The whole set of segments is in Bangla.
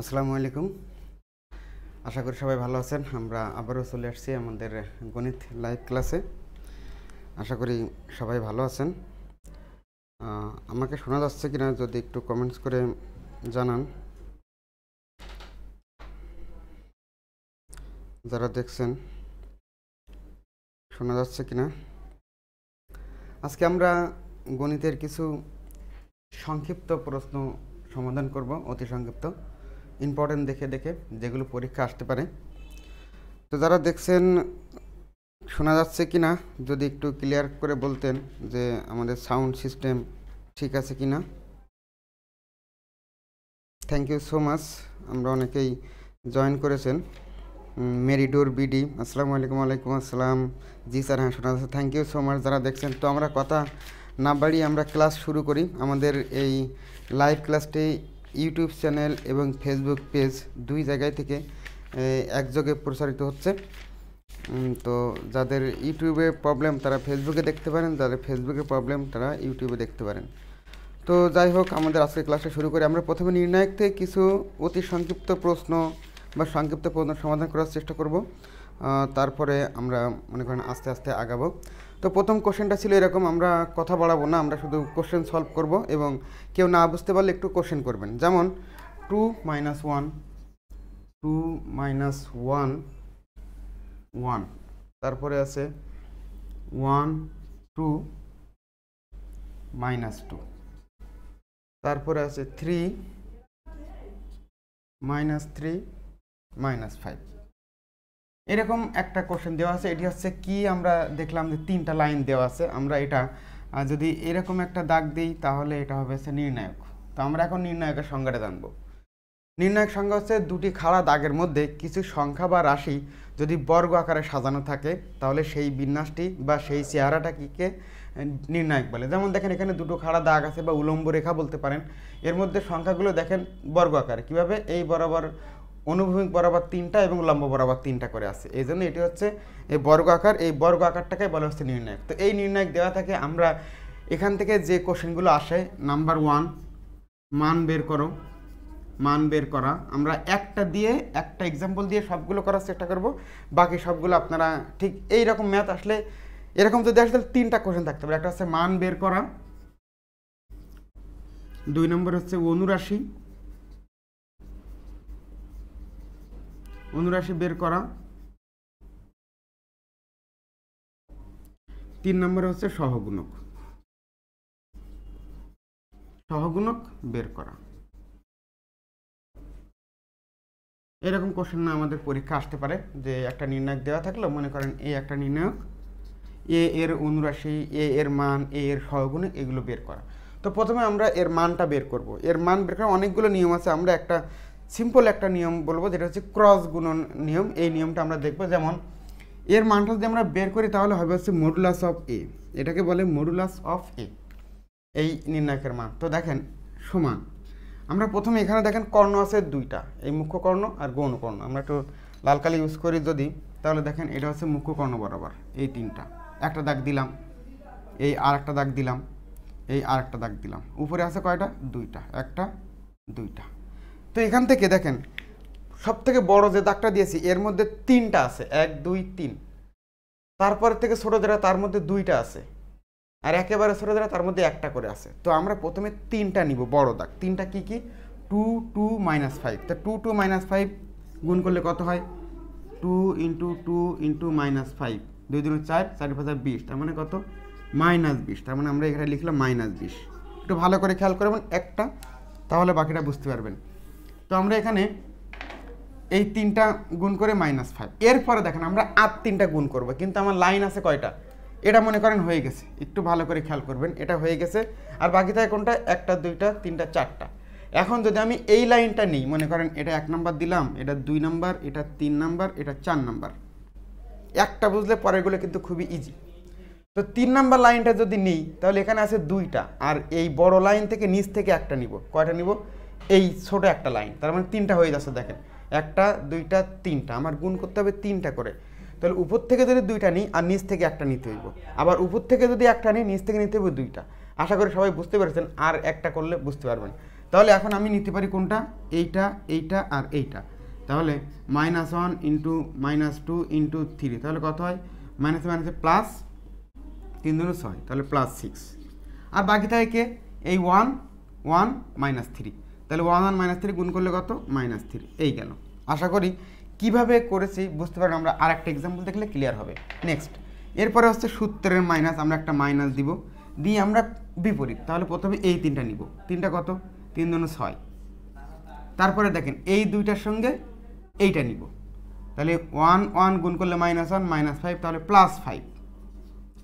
আসসালামু আলাইকুম আশা করি সবাই ভালো আছেন আমরা আবারও চলে আসছি আমাদের গণিত লাইভ ক্লাসে আশা করি সবাই ভালো আছেন আমাকে শোনা যাচ্ছে কিনা যদি একটু কমেন্টস করে জানান যারা দেখছেন শোনা যাচ্ছে কিনা আজকে আমরা গণিতের কিছু সংক্ষিপ্ত প্রশ্ন সমাধান করব অতি সংক্ষিপ্ত ইম্পর্টেন্ট দেখে দেখে যেগুলো পরীক্ষা আসতে পারে তো যারা দেখছেন শোনা যাচ্ছে কি না যদি একটু ক্লিয়ার করে বলতেন যে আমাদের সাউন্ড সিস্টেম ঠিক আছে কি না থ্যাংক ইউ সো মাচ আমরা অনেকেই জয়েন করেছেন মেরিডোর বিডি আসসালামু আলাইকুম আলাইকুম আসসালাম জি স্যার হ্যাঁ শোনা যাচ্ছে থ্যাংক ইউ সো মাচ যারা দেখছেন তো আমরা কথা না বাড়িয়ে আমরা ক্লাস শুরু করি আমাদের এই লাইভ ক্লাসটি ইউটিউব চ্যানেল এবং ফেসবুক পেজ দুই জায়গায় থেকে একযোগে প্রসারিত হচ্ছে তো যাদের ইউটিউবে প্রবলেম তারা ফেসবুকে দেখতে পারেন যাদের ফেসবুকে প্রবলেম তারা ইউটিউবে দেখতে পারেন তো যাই হোক আমাদের আজকের ক্লাসটা শুরু করে আমরা প্রথমে নির্ণায়ক থেকে কিছু অতি সংক্ষিপ্ত প্রশ্ন বা সংক্ষিপ্ত প্রশ্ন সমাধান করার চেষ্টা করব তারপরে আমরা মনে করেন আস্তে আস্তে আগাবো তো প্রথম কোশ্চেনটা ছিল এরকম আমরা কথা বাড়াবো না আমরা শুধু কোশ্চেন সলভ করব এবং কেউ না বুঝতে পারলে একটু কোশ্চেন করবেন যেমন two minus one two minus one one তারপরে আছে ওয়ান টু মাইনাস টু তারপরে আছে three minus three minus five এরকম একটা কোশ্চেন দেওয়া আছে এটি হচ্ছে কি আমরা দেখলাম যে তিনটা লাইন দেওয়া আছে আমরা এটা যদি এরকম একটা দাগ দিই তাহলে এটা হবে হচ্ছে নির্ণায়ক তো আমরা এখন নির্ণায়কের সংজ্ঞাটা জানবো নির্ণায়ক সংখ্যা হচ্ছে দুটি খাড়া দাগের মধ্যে কিছু সংখ্যা বা রাশি যদি বর্গ আকারে সাজানো থাকে তাহলে সেই বিন্যাসটি বা সেই চেহারাটা কীকে নির্ণায়ক বলে যেমন দেখেন এখানে দুটো খাড়া দাগ আছে বা উলম্ব রেখা বলতে পারেন এর মধ্যে সংখ্যাগুলো দেখেন বর্গ আকারে কীভাবে এই বরাবর অনুভূমিক বরাবর তিনটা এবং লম্ব বরাবর তিনটা করে আছে এই জন্য এটি হচ্ছে এই বর্গ আকার এই বর্গ আকারটাকে বলা হচ্ছে নির্ণায়ক তো এই নির্ণায়ক দেওয়া থাকে আমরা এখান থেকে যে কোশ্চেনগুলো আসে নাম্বার ওয়ান মান বের করো মান বের করা আমরা একটা দিয়ে একটা এক্সাম্পল দিয়ে সবগুলো করার চেষ্টা করব বাকি সবগুলো আপনারা ঠিক এই রকম ম্যাথ আসলে এরকম যদি আসলে তিনটা কোশ্চেন থাকতে পারে একটা হচ্ছে মান বের করা দুই নম্বর হচ্ছে অনুরাশি অনুরাশি বের করা তিন নম্বরে হচ্ছে সহগুণক সহগুণক বের করা এরকম কোশ্চেন না আমাদের পরীক্ষা আসতে পারে যে একটা নির্ণায়ক দেওয়া থাকলো মনে করেন এ একটা নির্ণায়ক এ এর অনুরাশি এ এর মান এ এর সহগুণক এগুলো বের করা তো প্রথমে আমরা এর মানটা বের করব এর মান বের করার অনেকগুলো নিয়ম আছে আমরা একটা সিম্পল একটা নিয়ম বলবো যেটা হচ্ছে ক্রস গুণন নিয়ম এই নিয়মটা আমরা দেখবো যেমন এর মানটা যদি আমরা বের করি তাহলে হবে হচ্ছে মডুলাস অফ এ এটাকে বলে মডুলাস অফ এ এই নির্ণায়কের মান তো দেখেন সমান আমরা প্রথমে এখানে দেখেন কর্ণ আছে দুইটা এই মুখ্য কর্ণ আর গৌণ কর্ণ আমরা একটু লাল কালি ইউজ করি যদি তাহলে দেখেন এটা হচ্ছে মুখ্য কর্ণ বরাবর এই তিনটা একটা দাগ দিলাম এই আর একটা দাগ দিলাম এই আর একটা দাগ দিলাম উপরে আছে কয়টা দুইটা একটা দুইটা তো এখান থেকে দেখেন সব থেকে বড় যে দাগটা দিয়েছি এর মধ্যে তিনটা আছে এক দুই তিন তারপর থেকে ছোটো যারা তার মধ্যে দুইটা আছে আর একেবারে ছোটো যারা তার মধ্যে একটা করে আছে তো আমরা প্রথমে তিনটা নিব বড় দাগ তিনটা কি কি টু টু মাইনাস ফাইভ তা টু টু মাইনাস ফাইভ গুণ করলে কত হয় two into two into minus five দুই দুই চার চারি পাঁচ বিশ তার মানে কত মাইনাস বিশ তার মানে আমরা এখানে লিখলাম মাইনাস বিশ একটু ভালো করে খেয়াল করবেন একটা তাহলে বাকিটা বুঝতে পারবেন তো আমরা এখানে এই তিনটা গুণ করে মাইনাস ফাইভ এরপরে দেখেন আমরা আর তিনটা গুণ করব কিন্তু আমার লাইন আছে কয়টা এটা মনে করেন হয়ে গেছে একটু ভালো করে খেয়াল করবেন এটা হয়ে গেছে আর বাকি থাকে কোনটা একটা দুইটা তিনটা চারটা এখন যদি আমি এই লাইনটা নিই মনে করেন এটা এক নাম্বার দিলাম এটা দুই নাম্বার এটা তিন নাম্বার এটা চার নাম্বার একটা বুঝলে পরেরগুলো কিন্তু খুবই ইজি তো তিন নাম্বার লাইনটা যদি নিই তাহলে এখানে আছে দুইটা আর এই বড় লাইন থেকে নিচ থেকে একটা নিব কয়টা নিব এই ছোট একটা লাইন তার মানে তিনটা হয়ে যাচ্ছে দেখেন একটা দুইটা তিনটা আমার গুণ করতে হবে তিনটা করে তাহলে উপর থেকে যদি দুইটা নিই আর নিচ থেকে একটা নিতে হইব আবার উপর থেকে যদি একটা নিই নিচ থেকে নিতে হইব দুইটা আশা করি সবাই বুঝতে পেরেছেন আর একটা করলে বুঝতে পারবেন তাহলে এখন আমি নিতে পারি কোনটা এইটা এইটা আর এইটা তাহলে minus one into minus two into three তাহলে কত হয় মাইনাসে মাইনাসে প্লাস তিন দিনও ছয় তাহলে প্লাস সিক্স আর বাকি থাকে কে এই ওয়ান ওয়ান মাইনাস থ্রি তাহলে ওয়ান ওয়ান মাইনাস থ্রি গুণ করলে কত মাইনাস থ্রি এই গেল আশা করি কিভাবে করেছি বুঝতে পারেন আমরা আর একটা এক্সাম্পল দেখলে ক্লিয়ার হবে নেক্সট এরপরে হচ্ছে সূত্রের মাইনাস আমরা একটা মাইনাস দিব দিয়ে আমরা বিপরীত তাহলে প্রথমে এই তিনটা নিব তিনটা কত তিন দুনো ছয় তারপরে দেখেন এই দুইটার সঙ্গে এইটা নিব তাহলে ওয়ান ওয়ান গুণ করলে মাইনাস ওয়ান মাইনাস ফাইভ তাহলে প্লাস ফাইভ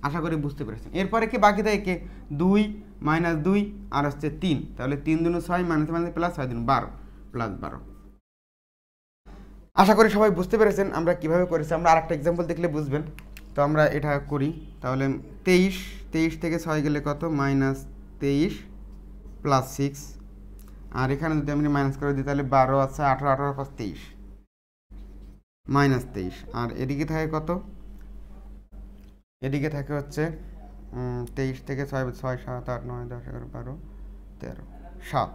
আশা করি বুঝতে পেরেছেন এরপরে কি বাকি থাকে দুই মাইনাস দুই আর হচ্ছে তিন তাহলে তিন দিনও ছয় মাইনাস মাইনাস প্লাস ছয় দিন বারো প্লাস বারো আশা করি সবাই বুঝতে পেরেছেন আমরা কিভাবে করেছি আমরা আরেকটা এক্সাম্পল দেখলে বুঝবেন তো আমরা এটা করি তাহলে তেইশ তেইশ থেকে ছয় গেলে কত মাইনাস তেইশ প্লাস সিক্স আর এখানে যদি আমি মাইনাস করে দিই তাহলে বারো আছে আঠারো আঠারো প্লাস তেইশ মাইনাস তেইশ আর এদিকে থাকে কত এদিকে থাকে হচ্ছে তেইশ থেকে ছয় ছয় সাত আট নয় দশ এগারো বারো তেরো সাত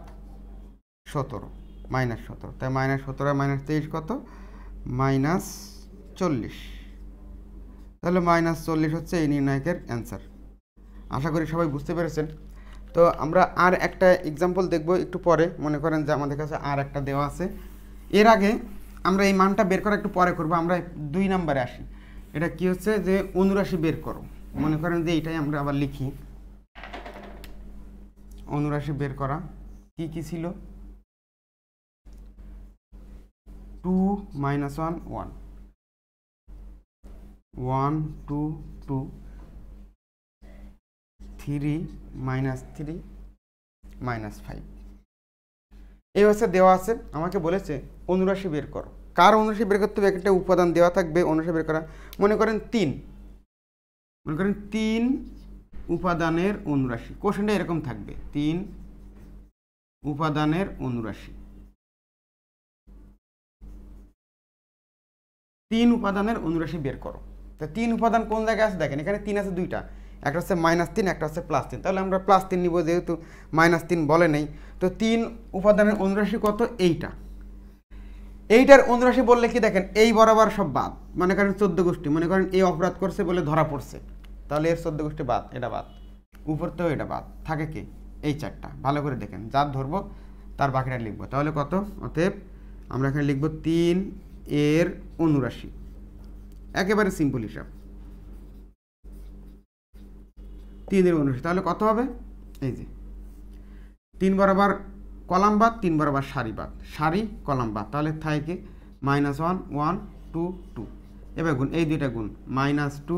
সতেরো মাইনাস সতেরো তাই মাইনাস সতেরো মাইনাস তেইশ কত মাইনাস চল্লিশ তাহলে মাইনাস চল্লিশ হচ্ছে এই নির্ণায়কের অ্যান্সার আশা করি সবাই বুঝতে পেরেছেন তো আমরা আর একটা এক্সাম্পল দেখব একটু পরে মনে করেন যে আমাদের কাছে আর একটা দেওয়া আছে এর আগে আমরা এই মানটা বের করা একটু পরে করব আমরা দুই নাম্বারে আসি এটা কি হচ্ছে যে অনুরাশি বের করো মনে করেন যে এটাই আমরা আবার লিখি অনুরাশি বের করা কি কি ছিল two minus one one one two two three minus three minus five এই হচ্ছে দেওয়া আছে আমাকে বলেছে অনুরাশি বের করো কার অনুরাশি বের করতে হবে একটা উপাদান দেওয়া থাকবে অনুরাশি বের করা মনে করেন তিন মনে করেন তিন উপাদানের অনুরাশি কোশনটা এরকম থাকবে তিন উপাদানের অনুরাশি তিন উপাদানের অনুরাশি বের করো তা তিন উপাদান কোন জায়গায় আছে দেখেন এখানে তিন আছে দুইটা একটা হচ্ছে মাইনাস তিন একটা হচ্ছে প্লাস তিন তাহলে আমরা প্লাস তিন নিব যেহেতু মাইনাস তিন বলে নেই তো তিন উপাদানের অনুরাশি কত এইটা এইটার অনুরাশি বললে কি দেখেন এই বরাবর সব বাদ মনে করেন চোদ্দ গোষ্ঠী মনে করেন এই অপরাধ করছে বলে ধরা পড়ছে তাহলে এর চোদ্দ গোষ্ঠী বাদ এটা বাদ উপর তো এটা বাদ থাকে কি এই চারটা ভালো করে দেখেন যার ধরবো তার বাকিটা লিখবো তাহলে কত অতএব আমরা এখানে লিখবো তিন এর অনুরাশি একেবারে সিম্পল হিসাব তিনের অনুরাশি তাহলে কত হবে এই যে তিন বরাবর কলামবাদ তিনবার তিন বরাবর সারি বাদ সারি তাহলে থাকে minus one one two two এবার গুণ এই দুইটা গুণ মাইনাস টু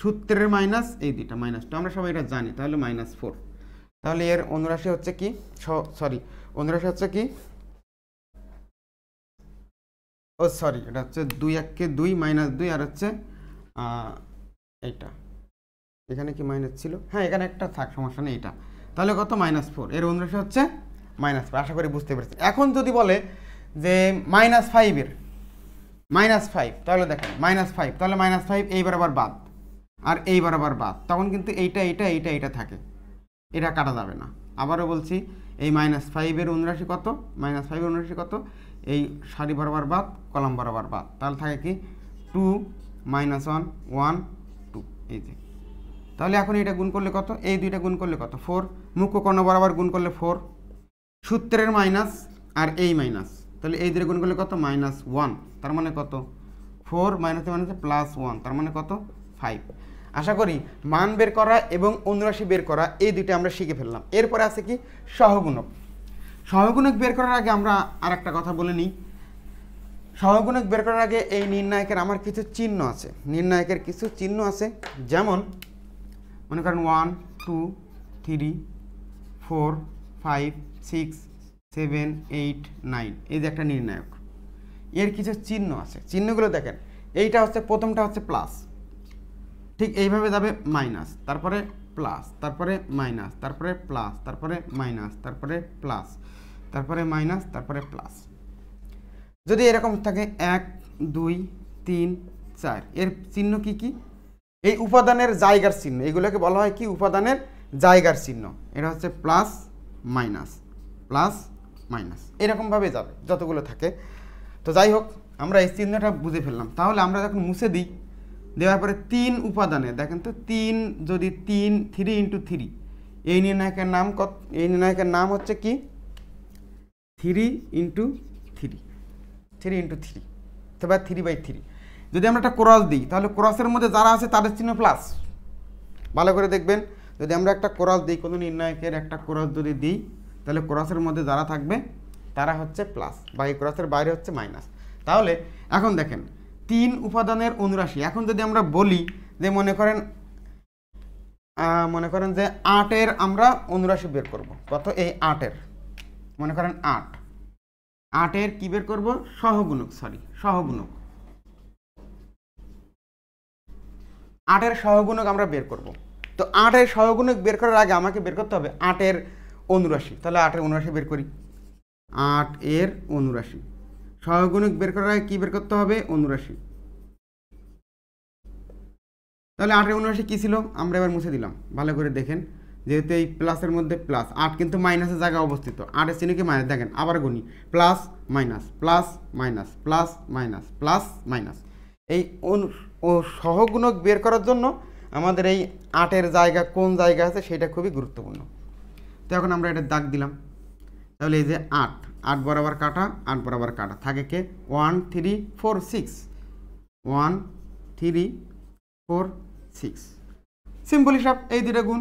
সূত্রের মাইনাস এই দুইটা মাইনাস টু আমরা সবাই এটা জানি তাহলে মাইনাস ফোর তাহলে এর অনুরাশি হচ্ছে কি সরি অনুরাশি হচ্ছে কি ও সরি এটা হচ্ছে দুই এককে দুই মাইনাস দুই আর হচ্ছে এইটা এখানে কি মাইনাস ছিল হ্যাঁ এখানে একটা থাক সমস্যা নেই এটা তাহলে কত মাইনাস ফোর এর অনুরাশি হচ্ছে মাইনাস ফাইভ আশা করি বুঝতে পেরেছেন এখন যদি বলে যে মাইনাস ফাইভের মাইনাস ফাইভ তাহলে দেখেন মাইনাস ফাইভ তাহলে মাইনাস ফাইভ এই বরাবর বাদ আর এই বরাবর বাদ তখন কিন্তু এইটা এইটা এইটা এইটা থাকে এটা কাটা যাবে না আবারও বলছি এই মাইনাস ফাইভের উনরাশি কত মাইনাস ফাইভের উনরাশি কত এই সারি বরাবর বাদ কলম বরাবর বাদ তাহলে থাকে কি two minus one one two এই যে তাহলে এখন এটা গুণ করলে কত এই দুইটা গুণ করলে কত ফোর মুখ্য কর্ণ বরাবর গুণ করলে ফোর সূত্রের মাইনাস আর এই মাইনাস তাহলে এই দুটো গুণ কত মাইনাস ওয়ান তার মানে কত ফোর মাইনাসে মাইনাস প্লাস ওয়ান তার মানে কত ফাইভ আশা করি মান বের করা এবং অনুরাশি বের করা এই দুটো আমরা শিখে ফেললাম এরপরে আছে কি সহগুণক সহগুণক বের করার আগে আমরা আর একটা কথা বলে নিই সহগুণক বের করার আগে এই নির্ণায়কের আমার কিছু চিহ্ন আছে নির্ণায়কের কিছু চিহ্ন আছে যেমন মনে করেন one two three four five six seven eight nine এই যে একটা নির্ণায়ক এর কিছু চিহ্ন আছে চিহ্নগুলো দেখেন এইটা হচ্ছে প্রথমটা হচ্ছে প্লাস ঠিক এইভাবে যাবে মাইনাস তারপরে প্লাস তারপরে মাইনাস তারপরে প্লাস তারপরে মাইনাস তারপরে প্লাস তারপরে মাইনাস তারপরে প্লাস যদি এরকম থাকে এক দুই তিন চার এর চিহ্ন কি কি এই উপাদানের জায়গার চিহ্ন এগুলোকে বলা হয় কি উপাদানের জায়গার চিহ্ন এটা হচ্ছে প্লাস মাইনাস প্লাস মাইনাস এরকমভাবে যাবে যতগুলো থাকে তো যাই হোক আমরা এই চিহ্নটা বুঝে ফেললাম তাহলে আমরা যখন মুছে দিই দেওয়ার পরে তিন উপাদানে দেখেন তো তিন যদি তিন থ্রি ইন্টু থ্রি এই নির্ণায়কের নাম কত এই নির্ণায়কের নাম হচ্ছে কি three into three three into three অথবা থ্রি বাই থ্রি যদি আমরা একটা ক্রস দিই তাহলে ক্রসের মধ্যে যারা আছে তাদের চিহ্ন প্লাস ভালো করে দেখবেন যদি আমরা একটা ক্রস দিই কোনো নির্ণায়কের একটা ক্রস যদি দিই তাহলে ক্রসের মধ্যে যারা থাকবে তারা হচ্ছে প্লাস বা এই ক্রসের বাইরে হচ্ছে মাইনাস তাহলে এখন দেখেন তিন উপাদানের অনুরাশি এখন যদি আমরা বলি যে মনে করেন মনে করেন যে আটের আমরা অনুরাশি বের করব কত এই আটের মনে করেন আট আটের কী বের করব সহগুণক সরি সহগুণক আটের সহগুণক আমরা বের করব তো আটের সহগুণক বের করার আগে আমাকে বের করতে হবে আটের অনুরাশি তাহলে আটের অনুরাশি বের করি আট এর অনুরাশি সহগুণিক বের করার আগে কী বের করতে হবে অনুরাশি তাহলে আটের অনুরাশি কী ছিল আমরা এবার মুছে দিলাম ভালো করে দেখেন যেহেতু এই প্লাসের মধ্যে প্লাস আট কিন্তু মাইনাসের জায়গায় অবস্থিত আটের শ্রেণীকে মাইনাস দেখেন আবার গুণি plus minus plus minus plus minus plus minus এই ও সহগুণক বের করার জন্য আমাদের এই আটের জায়গা কোন জায়গা আছে সেটা খুবই গুরুত্বপূর্ণ তো এখন আমরা এটা দাগ দিলাম তাহলে এই যে আট আট বরাবর কাটা আট বরাবর কাটা থাকে কে one three four six one three four six simple হিসাব এই দুটা গুণ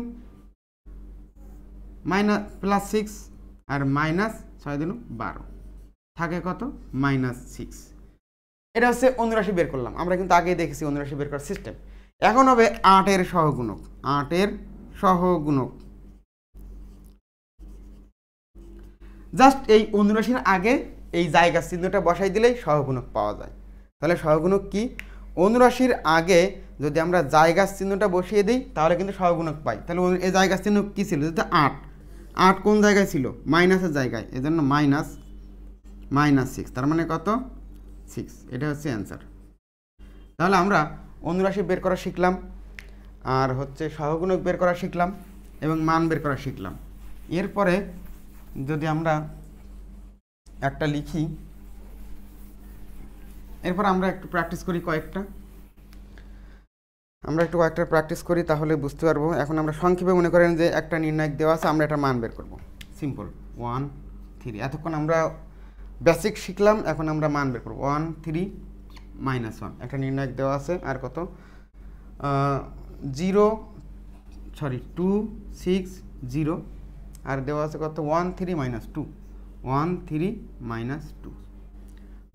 মাইনাস প্লাস সিক্স আর মাইনাস ছয় দিন বারো থাকে কত মাইনাস সিক্স এটা হচ্ছে অনুরাশি বের করলাম আমরা কিন্তু আগেই দেখেছি অনুরাশি বের করার সিস্টেম এখন হবে আটের সহগুণক আটের সহগুণক জাস্ট এই অনুরাশির আগে এই জায়গা চিহ্নটা বসাই দিলেই সহগুণক পাওয়া যায় তাহলে সহগুণক কি অনুরাশির আগে যদি আমরা জায়গার চিহ্নটা বসিয়ে দিই তাহলে কিন্তু সহগুণক পাই তাহলে এই জায়গার চিহ্ন কী ছিল যেটা আট আট কোন জায়গায় ছিল মাইনাসের জায়গায় এজন্য মাইনাস মাইনাস সিক্স তার মানে কত সিক্স এটা হচ্ছে অ্যান্সার তাহলে আমরা অনুরাশি বের করা শিখলাম আর হচ্ছে সহগুণক বের করা শিখলাম এবং মান বের করা শিখলাম এরপরে যদি আমরা একটা লিখি এরপর আমরা একটু প্র্যাকটিস করি কয়েকটা আমরা একটু কয়েকটা প্র্যাকটিস করি তাহলে বুঝতে পারবো এখন আমরা সংক্ষেপে মনে করেন যে একটা নির্ণায়ক দেওয়া আছে আমরা একটা মান বের করব সিম্পল ওয়ান থ্রি এতক্ষণ আমরা বেসিক শিখলাম এখন আমরা মান বের করবো ওয়ান থ্রি মাইনাস ওয়ান একটা নির্ণায়ক দেওয়া আছে আর কত zero sorry two six zero আর দেওয়া আছে কত one three minus two one three minus two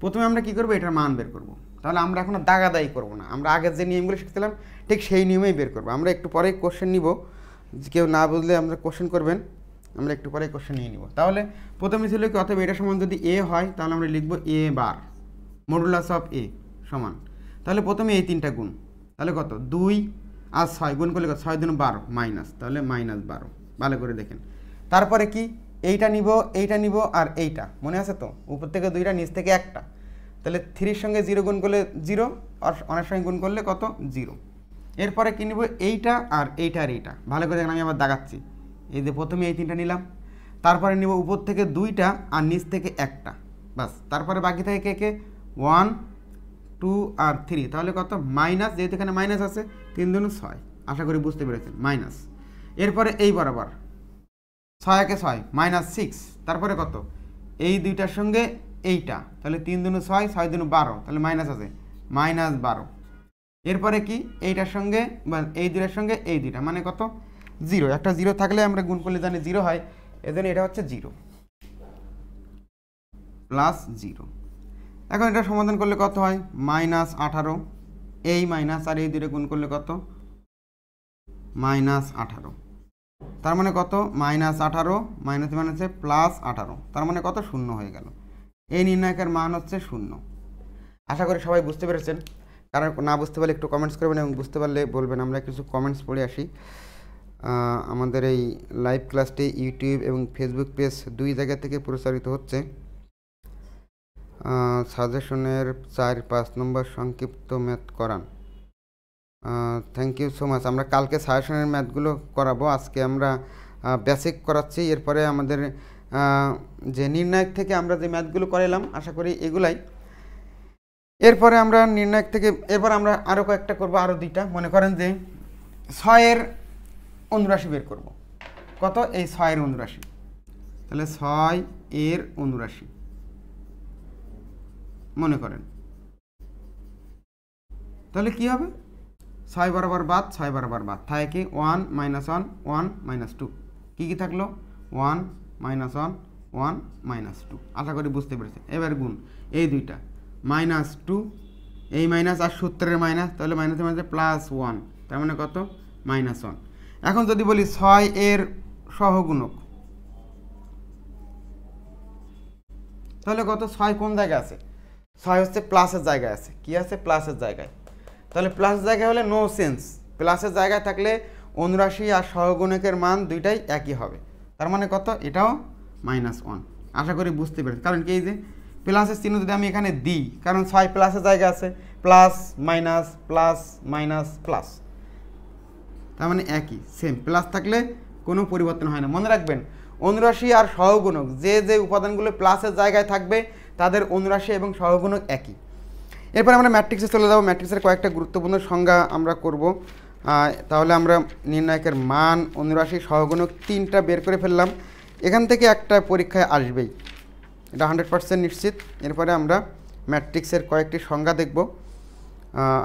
প্রথমে আমরা কী করবো এটার মান বের করব তাহলে আমরা এখন দাগাদাই করব না আমরা আগের যে নিয়মগুলো শিখছিলাম ঠিক সেই নিয়মেই বের করবো আমরা একটু পরে কোশ্চেন নিব কেউ না বুঝলে আমরা কোশ্চেন করবেন আমরা একটু পরে কোশ্চেন নিয়ে নিব তাহলে প্রথমে ছিল কি অতএব এটা সমান যদি এ হয় তাহলে আমরা লিখবো এ বার মডুলাস অফ এ সমান তাহলে প্রথমে এই তিনটা গুণ তাহলে কত দুই আর ছয় গুণ করলে ছয় দুন বারো মাইনাস তাহলে মাইনাস বারো ভালো করে দেখেন তারপরে কি এইটা নিব এইটা নিব আর এইটা মনে আছে তো উপর থেকে দুইটা নিচ থেকে একটা তাহলে থ্রির সঙ্গে জিরো গুণ করলে জিরো আর অনেক সঙ্গে গুণ করলে কত জিরো এরপরে কী নিব এইটা আর এইটা আর এইটা ভালো করে দেখেন আমি আবার দাগাচ্ছি এই যে প্রথমে এই তিনটা নিলাম তারপরে নিব উপর থেকে দুইটা আর নিচ থেকে একটা বাস তারপরে বাকি থাকে কে কে ওয়ান টু আর থ্রি তাহলে কত মাইনাস যেহেতু এখানে মাইনাস আছে তিন দুন ছয় আশা করি বুঝতে পেরেছেন মাইনাস এরপরে এই বরাবর ছয় একে ছয় মাইনাস সিক্স তারপরে কত এই দুইটার সঙ্গে এইটা তাহলে তিন দুনু ছয় ছয় দুনু বারো তাহলে মাইনাস আছে মাইনাস বারো এরপরে কি এইটার সঙ্গে এই দুটার সঙ্গে এই দুইটা মানে কত জিরো একটা জিরো থাকলে আমরা গুণ করলে জানি জিরো হয় এজন্য এটা হচ্ছে জিরো প্লাস জিরো এখন এটা সমাধান করলে কত হয় মাইনাস আঠারো এই মাইনাস আর এই দুটো গুণ করলে কত মাইনাস আঠারো তার মানে কত মাইনাস আঠারো মাইনাস মাইনাসে প্লাস আঠারো তার মানে কত শূন্য হয়ে গেল এই নির্ণায়কের মান হচ্ছে শূন্য আশা করি সবাই বুঝতে পেরেছেন কারণ না বুঝতে পারলে একটু কমেন্টস করবেন এবং বুঝতে পারলে বলবেন আমরা কিছু কমেন্টস পড়ে আসি আমাদের এই লাইভ ক্লাসটি ইউটিউব এবং ফেসবুক পেজ দুই জায়গা থেকে প্রচারিত হচ্ছে সাজেশনের চার পাঁচ নম্বর সংক্ষিপ্ত ম্যাথ করান থ্যাংক ইউ সো মাচ আমরা কালকে সাজেশনের ম্যাথগুলো করাবো আজকে আমরা বেসিক করাচ্ছি এরপরে আমাদের যে নির্ণায়ক থেকে আমরা যে ম্যাথগুলো করালাম আশা করি এগুলাই এরপরে আমরা নির্ণায়ক থেকে এরপর আমরা আরও কয়েকটা করব আরও দুইটা মনে করেন যে ছয়ের অনুরাশি বের করব কত এই ছয়ের অনুরাশি তাহলে ছয় এর অনুরাশি মনে করেন তাহলে কি হবে ছয় বরাবর বাদ ছয় বরাবর বাদ থাকে one minus one one minus two কী কী থাকলো one minus one one minus two আশা করি বুঝতে পেরেছি এবার গুণ এই দুইটা মাইনাস টু এই মাইনাস আর সূত্রের মাইনাস তাহলে মাইনাসের মাইনাসে প্লাস ওয়ান তার মানে কত মাইনাস ওয়ান এখন যদি বলি ছয় এর সহগুণক তাহলে কত ছয় কোন জায়গায় আছে ছয় হচ্ছে প্লাসের জায়গায় আছে কি আছে প্লাসের জায়গায় তাহলে প্লাস জায়গায় হলে নো সেন্স প্লাসের জায়গায় থাকলে অনুরাশি আর সহগুণকের মান দুইটাই একই হবে তার মানে কত এটাও মাইনাস ওয়ান আশা করি বুঝতে পেরেছি কারণ কি এই যে প্লাসের চিহ্ন যদি আমি এখানে দিই কারণ ছয় প্লাসের জায়গা আছে plus minus plus minus plus তার মানে একই সেম প্লাস থাকলে কোনো পরিবর্তন হয় না মনে রাখবেন অনুরাশি আর সহগুণক যে যে উপাদানগুলো প্লাসের জায়গায় থাকবে তাদের অনুরাশি এবং সহগুণক একই এরপর আমরা ম্যাট্রিক্সে চলে যাবো ম্যাট্রিক্সের কয়েকটা গুরুত্বপূর্ণ সংজ্ঞা আমরা করব তাহলে আমরা নির্ণায়কের মান অনুরাশি সহগুণক তিনটা বের করে ফেললাম এখান থেকে একটা পরীক্ষায় আসবেই এটা হান্ড্রেড পার্সেন্ট নিশ্চিত এরপরে আমরা ম্যাট্রিক্সের কয়েকটি সংজ্ঞা দেখব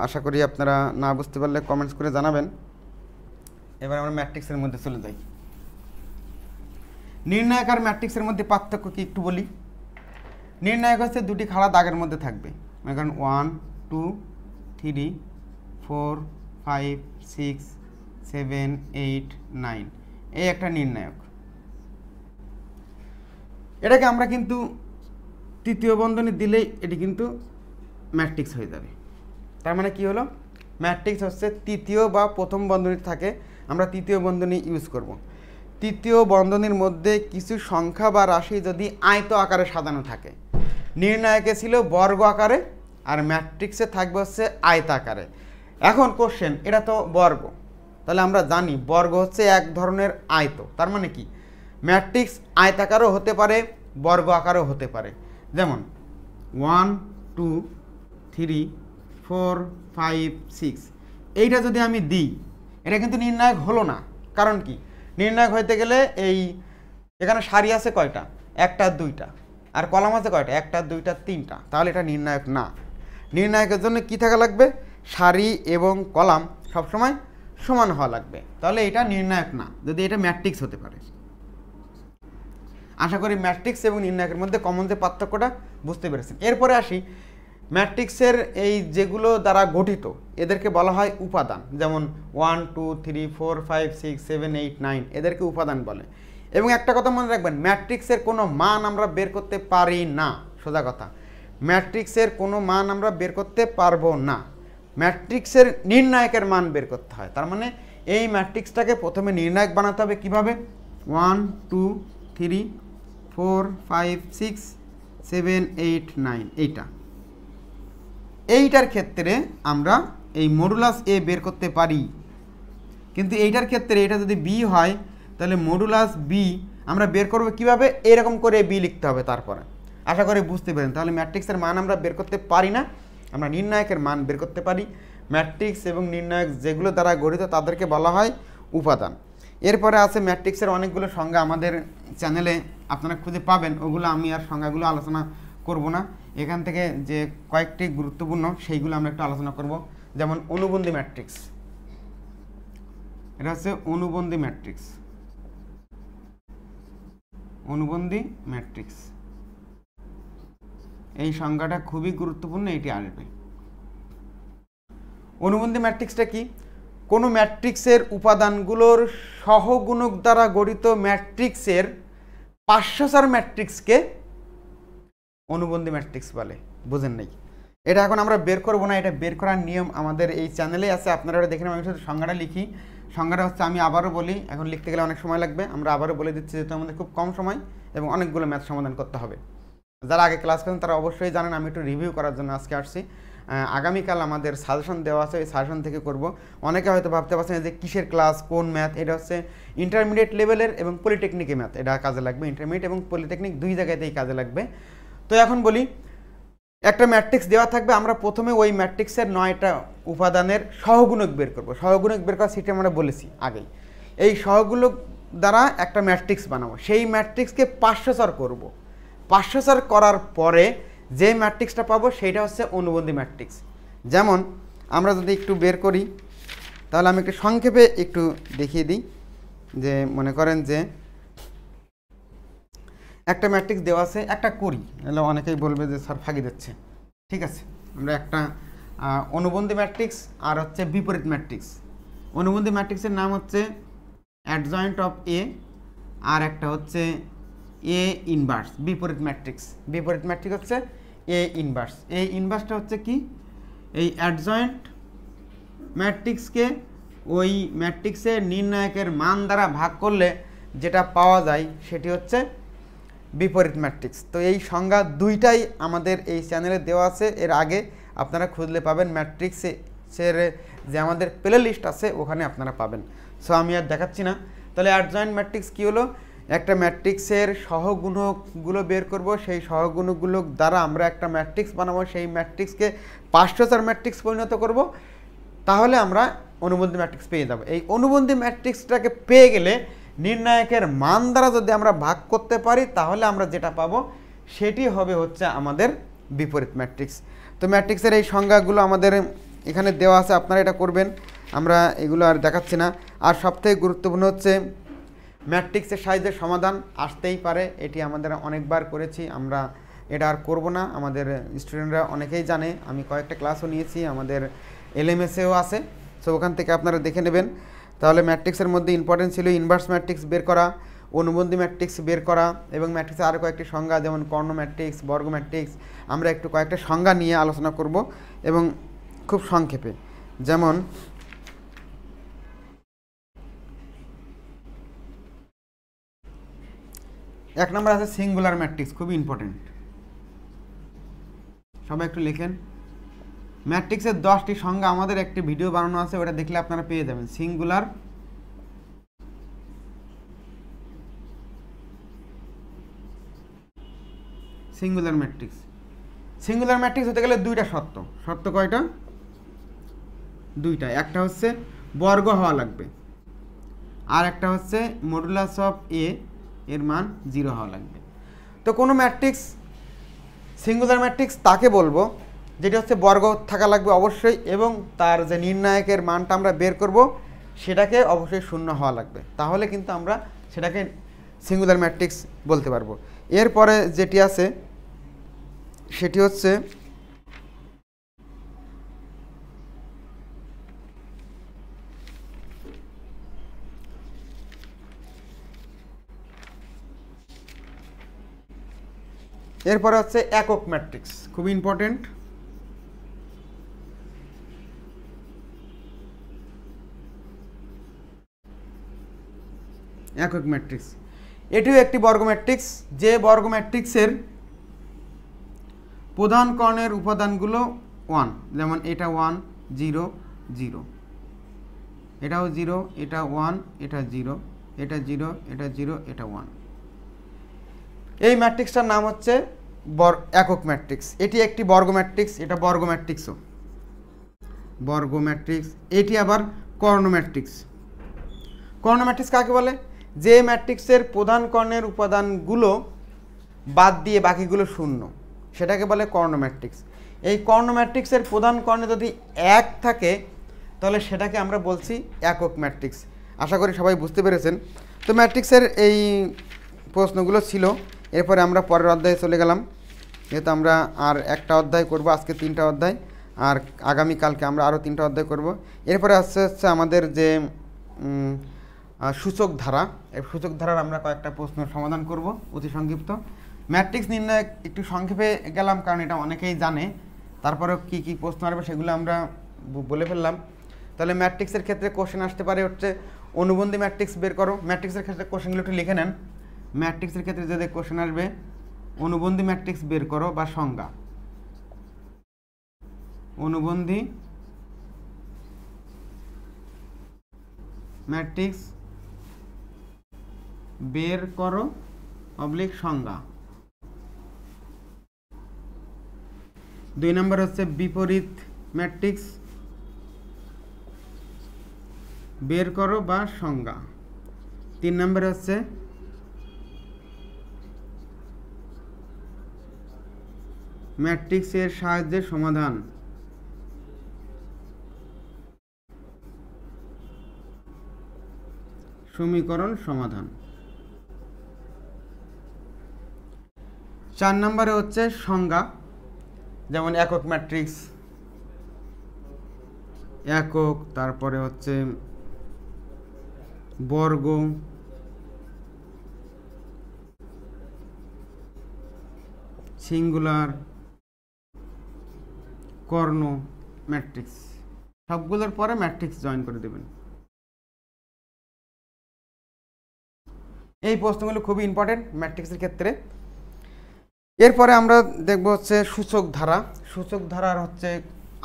আশা করি আপনারা না বুঝতে পারলে কমেন্টস করে জানাবেন এবার আমরা ম্যাট্রিক্সের মধ্যে চলে যাই নির্ণায়ক আর ম্যাট্রিক্সের মধ্যে পার্থক্য কি একটু বলি নির্ণায়ক হচ্ছে দুটি খাড়া দাগের মধ্যে থাকবে মনে করেন one two three four five six seven eight nine এই একটা নির্ণায়ক এটাকে আমরা কিন্তু তৃতীয় বন্ধনী দিলেই এটি কিন্তু ম্যাট্রিক্স হয়ে যাবে তার মানে কি হলো ম্যাট্রিক্স হচ্ছে তৃতীয় বা প্রথম বন্ধনী থাকে আমরা তৃতীয় বন্ধনী ইউজ করবো তৃতীয় বন্ধনীর মধ্যে কিছু সংখ্যা বা রাশি যদি আয়ত আকারে সাজানো থাকে নির্ণায়কে ছিল বর্গ আকারে আর ম্যাট্রিক্সে থাকবে হচ্ছে আয়ত আকারে এখন কোশ্চেন এটা তো বর্গ তাহলে আমরা জানি বর্গ হচ্ছে এক ধরনের আয়ত তার মানে কি ম্যাট্রিক্স আয়তাকারও হতে পারে বর্গ আকারও হতে পারে যেমন one two three four five six এইটা যদি আমি দিই এটা কিন্তু নির্ণায়ক হলো না কারণ কি নির্ণায়ক হইতে গেলে এই এখানে সারি আছে কয়টা একটা দুইটা আর কলাম আছে কয়টা একটা দুইটা তিনটা তাহলে এটা নির্ণায়ক না নির্ণায়কের জন্য কি থাকা লাগবে সারি এবং কলাম সবসময় সমান হওয়া লাগবে তাহলে এটা নির্ণায়ক না যদি এটা ম্যাট্রিক্স হতে পারে আশা করি ম্যাট্রিক্স এবং নির্ণায়কের মধ্যে কমন যে পার্থক্যটা বুঝতে পেরেছেন এরপরে আসি ম্যাট্রিক্সের এই যেগুলো দ্বারা গঠিত এদেরকে বলা হয় উপাদান যেমন one two three four five six seven eight nine এদেরকে উপাদান বলে এবং একটা কথা মনে রাখবেন ম্যাট্রিক্সের কোনো মান আমরা বের করতে পারি না সোজা কথা ম্যাট্রিক্সের কোনো মান আমরা বের করতে পারবো না ম্যাট্রিক্সের নির্ণায়কের মান বের করতে হয় তার মানে এই ম্যাট্রিক্সটাকে প্রথমে নির্ণায়ক বানাতে হবে কীভাবে one two three four five six seven eight nine এইটা এইটার ক্ষেত্রে আমরা এই মডুলাস এ বের করতে পারি কিন্তু এইটার ক্ষেত্রে এটা যদি বি হয় তাহলে মডুলাস বি আমরা বের করবো কীভাবে এরকম করে বি লিখতে হবে তারপরে আশা করে বুঝতে পারেন তাহলে ম্যাট্রিক্সের মান আমরা বের করতে পারি না আমরা নির্ণায়কের মান বের করতে পারি ম্যাট্রিক্স এবং নির্ণায়ক যেগুলো দ্বারা গঠিত তাদেরকে বলা হয় উপাদান এরপরে আছে ম্যাট্রিক্সের অনেকগুলো সংজ্ঞা আমাদের চ্যানেলে আপনারা খুঁজে পাবেন ওগুলো আমি আর সংজ্ঞাগুলো আলোচনা করব না এখান থেকে যে কয়েকটি গুরুত্বপূর্ণ সেইগুলো আমরা একটু আলোচনা করব যেমন অনুবন্ধী ম্যাট্রিক্স এটা হচ্ছে অনুবন্ধী ম্যাট্রিক্স অনুবন্ধী ম্যাট্রিক্স এই সংজ্ঞাটা খুবই গুরুত্বপূর্ণ এটি আসবে অনুবন্ধী ম্যাট্রিক্সটা কি কোনো ম্যাট্রিক্সের উপাদানগুলোর সহগুণক দ্বারা গঠিত ম্যাট্রিক্সের চার ম্যাট্রিক্সকে অনুবন্ধী ম্যাট্রিক্স বলে বুঝেন নাই এটা এখন আমরা বের করবো না এটা বের করার নিয়ম আমাদের এই চ্যানেলেই আছে আপনারা এটা দেখে আমি শুধু সংজ্ঞাটা লিখি সংজ্ঞাটা হচ্ছে আমি আবারও বলি এখন লিখতে গেলে অনেক সময় লাগবে আমরা আবারও বলে দিচ্ছি যেহেতু আমাদের খুব কম সময় এবং অনেকগুলো ম্যাথ সমাধান করতে হবে যারা আগে ক্লাস করেন তারা অবশ্যই জানেন আমি একটু রিভিউ করার জন্য আজকে আসছি আগামীকাল আমাদের সাজেশন দেওয়া আছে ওই সাজেশন থেকে করব অনেকে হয়তো ভাবতে পারছেন যে কিসের ক্লাস কোন ম্যাথ এটা হচ্ছে ইন্টারমিডিয়েট লেভেলের এবং পলিটেকনিকে ম্যাথ এটা কাজে লাগবে ইন্টারমিডিয়েট এবং পলিটেকনিক দুই জায়গাতেই কাজে লাগবে তো এখন বলি একটা ম্যাট্রিক্স দেওয়া থাকবে আমরা প্রথমে ওই ম্যাট্রিক্সের নয়টা উপাদানের সহগুণক বের করব সহগুণক বের করার সেটা আমরা বলেছি আগেই এই সহগুণক দ্বারা একটা ম্যাট্রিক্স বানাবো সেই ম্যাট্রিক্সকে পার্শ্বচর করব পার্শ্বচর করার পরে যে ম্যাট্রিক্সটা পাবো সেইটা হচ্ছে অনুবন্ধী ম্যাট্রিক্স যেমন আমরা যদি একটু বের করি তাহলে আমি একটু সংক্ষেপে একটু দেখিয়ে দিই যে মনে করেন যে একটা ম্যাট্রিক্স দেওয়া আছে একটা করি তাহলে অনেকেই বলবে যে স্যার ফাঁকি দিচ্ছে ঠিক আছে আমরা একটা অনুবন্ধী ম্যাট্রিক্স আর হচ্ছে বিপরীত ম্যাট্রিক্স অনুবন্ধী ম্যাট্রিক্সের নাম হচ্ছে অ্যাডজয়েন্ট অফ এ আর একটা হচ্ছে এ ইনভার্স বিপরীত ম্যাট্রিক্স বিপরীত ম্যাট্রিক্স হচ্ছে এ ইনভার্স এ ইনভার্সটা হচ্ছে কি এই অ্যাডজয়েন্ট ম্যাট্রিক্সকে ওই ম্যাট্রিক্সের নির্ণায়কের মান দ্বারা ভাগ করলে যেটা পাওয়া যায় সেটি হচ্ছে বিপরীত ম্যাট্রিক্স তো এই সংজ্ঞা দুইটাই আমাদের এই চ্যানেলে দেওয়া আছে এর আগে আপনারা খুঁজলে পাবেন ম্যাট্রিক্সের যে আমাদের প্লে লিস্ট আছে ওখানে আপনারা পাবেন সো আমি আর দেখাচ্ছি না তাহলে অ্যাডজয়েন্ট ম্যাট্রিক্স কী হলো একটা ম্যাট্রিক্সের সহগুণকগুলো বের করব সেই সহগুণকগুলো দ্বারা আমরা একটা ম্যাট্রিক্স বানাবো সেই ম্যাট্রিক্সকে পাঁচশো ম্যাট্রিক্স পরিণত করব তাহলে আমরা অনুবন্ধী ম্যাট্রিক্স পেয়ে যাব এই অনুবন্ধী ম্যাট্রিক্সটাকে পেয়ে গেলে নির্ণায়কের মান দ্বারা যদি আমরা ভাগ করতে পারি তাহলে আমরা যেটা পাবো সেটি হবে হচ্ছে আমাদের বিপরীত ম্যাট্রিক্স তো ম্যাট্রিক্সের এই সংজ্ঞাগুলো আমাদের এখানে দেওয়া আছে আপনারা এটা করবেন আমরা এগুলো আর দেখাচ্ছি না আর সবথেকে গুরুত্বপূর্ণ হচ্ছে ম্যাট্রিক্সের সাহায্যে সমাধান আসতেই পারে এটি আমাদের অনেকবার করেছি আমরা এটা আর করবো না আমাদের স্টুডেন্টরা অনেকেই জানে আমি কয়েকটা ক্লাসও নিয়েছি আমাদের এলএমএসেও আছে সো ওখান থেকে আপনারা দেখে নেবেন তাহলে ম্যাট্রিক্সের মধ্যে ইম্পর্টেন্ট ছিল ইনভার্স ম্যাট্রিক্স বের করা অনুবন্ধী ম্যাট্রিক্স বের করা এবং ম্যাট্রিক্সের আরও কয়েকটি সংজ্ঞা যেমন কর্ণ ম্যাট্রিক্স বর্গ ম্যাট্রিক্স আমরা একটু কয়েকটা সংজ্ঞা নিয়ে আলোচনা করব এবং খুব সংক্ষেপে যেমন এক নম্বর আছে সিঙ্গুলার ম্যাট্রিক্স খুবই ইম্পর্টেন্ট সবাই একটু লেখেন ম্যাট্রিক্সের দশটি সংজ্ঞা আমাদের একটি ভিডিও বানানো আছে ওটা দেখলে আপনারা পেয়ে যাবেন singular singular matrix singular matrix হতে গেলে দুইটা সত্য সত্য কয়টা দুইটা একটা হচ্ছে বর্গ হওয়া লাগবে আর একটা হচ্ছে মডুলাস অফ এ এর মান জিরো হওয়া লাগবে তো কোনো ম্যাট্রিক্স সিঙ্গুলার ম্যাট্রিক্স তাকে বলবো যেটি হচ্ছে বর্গ থাকা লাগবে অবশ্যই এবং তার যে নির্ণায়কের মানটা আমরা বের করব সেটাকে অবশ্যই শূন্য হওয়া লাগবে তাহলে কিন্তু আমরা সেটাকে সিঙ্গুলার ম্যাট্রিক্স বলতে পারবো এরপরে যেটি আছে সেটি হচ্ছে এরপরে হচ্ছে একক ম্যাট্রিক্স খুব ইম্পর্টেন্ট একক ম্যাট্রিক্স এটিও একটি বর্গ ম্যাট্রিক্স যে বর্গ ম্যাট্রিক্সের প্রধান কর্ণের উপাদানগুলো ওয়ান যেমন এটা ওয়ান জিরো জিরো এটাও জিরো এটা ওয়ান এটা জিরো এটা জিরো এটা জিরো এটা ওয়ান এই ম্যাট্রিক্সটার নাম হচ্ছে বর একক ম্যাট্রিক্স এটি একটি বর্গ ম্যাট্রিক্স এটা বর্গ ম্যাট্রিক্সও বর্গ ম্যাট্রিক্স এটি আবার কর্ণ ম্যাট্রিক্স কর্ণ ম্যাট্রিক্স কাকে বলে যে ম্যাট্রিক্সের প্রধান কর্ণের উপাদানগুলো বাদ দিয়ে বাকিগুলো শূন্য সেটাকে বলে কর্ণ ম্যাট্রিক্স এই কর্ণ ম্যাট্রিক্সের প্রধান কর্ণে যদি এক থাকে তাহলে সেটাকে আমরা বলছি একক ম্যাট্রিক্স আশা করি সবাই বুঝতে পেরেছেন তো ম্যাট্রিক্সের এই প্রশ্নগুলো ছিল এরপরে আমরা পরের অধ্যায়ে চলে গেলাম যেহেতু আমরা আর একটা অধ্যায় করব আজকে তিনটা অধ্যায় আর আগামীকালকে আমরা আরও তিনটা অধ্যায় করব এরপরে আসছে হচ্ছে আমাদের যে সূচক ধারা এই সূচক ধারার আমরা কয়েকটা প্রশ্ন সমাধান করব অতি সংক্ষিপ্ত ম্যাট্রিক্স নির্ণয় একটু সংক্ষেপে গেলাম কারণ এটা অনেকেই জানে তারপরেও কি কি প্রশ্ন আসবে সেগুলো আমরা বলে ফেললাম তাহলে ম্যাট্রিক্সের ক্ষেত্রে কোশ্চেন আসতে পারে হচ্ছে অনুবন্ধী ম্যাট্রিক্স বের করো ম্যাট্রিক্সের ক্ষেত্রে কোশ্চেনগুলো একটু লিখে নেন ম্যাট্রিক্সের ক্ষেত্রে যদি কোশ্চেন আসবে অনুবন্ধী ম্যাট্রিক্স বের করো বা সংজ্ঞা অনুবন্ধী ম্যাট্রিক্স বের করো অবলিক সংজ্ঞা দুই নম্বর হচ্ছে বিপরীত ম্যাট্রিক্স বের করো বা সংজ্ঞা তিন নম্বর হচ্ছে ম্যাট্রিক্সের সাহায্যে সমাধান সমীকরণ সমাধান চার নম্বরে হচ্ছে সংজ্ঞা যেমন একক ম্যাট্রিক্স একক তারপরে হচ্ছে বর্গ সিঙ্গুলার কর্ণ ম্যাট্রিক্স সবগুলোর পরে ম্যাট্রিক্স জয়েন করে দেবেন এই প্রশ্নগুলো খুবই ইম্পর্টেন্ট ম্যাট্রিক্সের ক্ষেত্রে এরপরে আমরা দেখব হচ্ছে সূচক ধারা সূচক ধারার হচ্ছে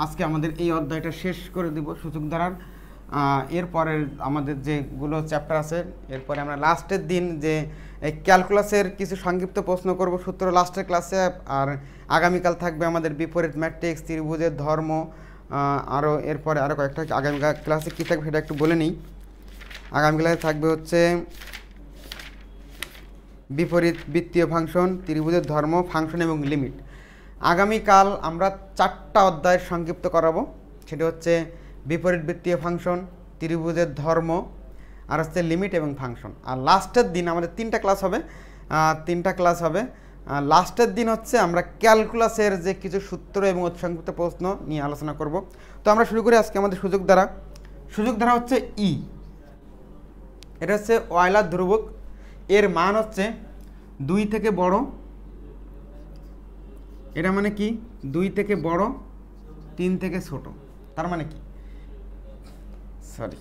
আজকে আমাদের এই অধ্যায়টা শেষ করে দিব সূচক ধারার এরপরে আমাদের যেগুলো চ্যাপ্টার আছে এরপরে আমরা লাস্টের দিন যে ক্যালকুলাসের কিছু সংক্ষিপ্ত প্রশ্ন করব সূত্র লাস্টের ক্লাসে আর আগামীকাল থাকবে আমাদের বিপরীত ম্যাট্রিক্স ত্রিভুজের ধর্ম আরও এরপরে আরও কয়েকটা আগামীকাল ক্লাসে কী থাকবে সেটা একটু বলে নিই আগামীকালে থাকবে হচ্ছে বিপরীত বৃত্তীয় ফাংশন ত্রিভুজের ধর্ম ফাংশন এবং লিমিট আগামীকাল আমরা চারটা অধ্যায় সংক্ষিপ্ত করাবো সেটা হচ্ছে বিপরীত বৃত্তীয় ফাংশন ত্রিভুজের ধর্ম আর হচ্ছে লিমিট এবং ফাংশন আর লাস্টের দিন আমাদের তিনটা ক্লাস হবে তিনটা ক্লাস হবে লাস্টের দিন হচ্ছে আমরা ক্যালকুলাসের যে কিছু সূত্র এবং অতিসংক্ষিপ্ত প্রশ্ন নিয়ে আলোচনা করব তো আমরা শুরু করি আজকে আমাদের সুযোগ দ্বারা সুযোগ দ্বারা হচ্ছে ই e। এটা হচ্ছে ওয়লার ধ্রুবক এর মান হচ্ছে দুই থেকে বড় এটা মানে কি দুই থেকে বড় তিন থেকে ছোট তার মানে কি সরি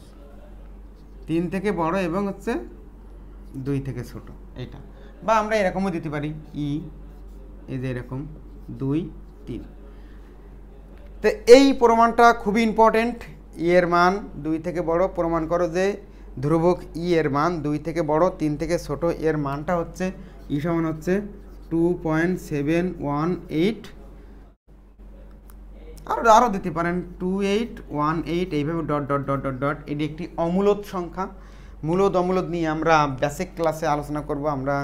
তিন থেকে বড় এবং হচ্ছে দুই থেকে ছোট এটা বা আমরা এরকমও দিতে পারি ই এই যে এরকম দুই তিন তো এই প্রমাণটা খুবই ইম্পর্টেন্ট ইয়ের মান দুই থেকে বড় প্রমাণ করো যে ধ্রুবক ই এর মান দুই থেকে বড় তিন থেকে ছোট এর মানটা হচ্ছে ই সমান হচ্ছে two point seven one eight আরও আরও দিতে পারেন টু এইট ওয়ান এইট এইভাবে dot dot dot dot dot এটি একটি অমূলত সংখ্যা মূলত অমূলত নিয়ে আমরা বেসিক ক্লাসে আলোচনা করব আমরা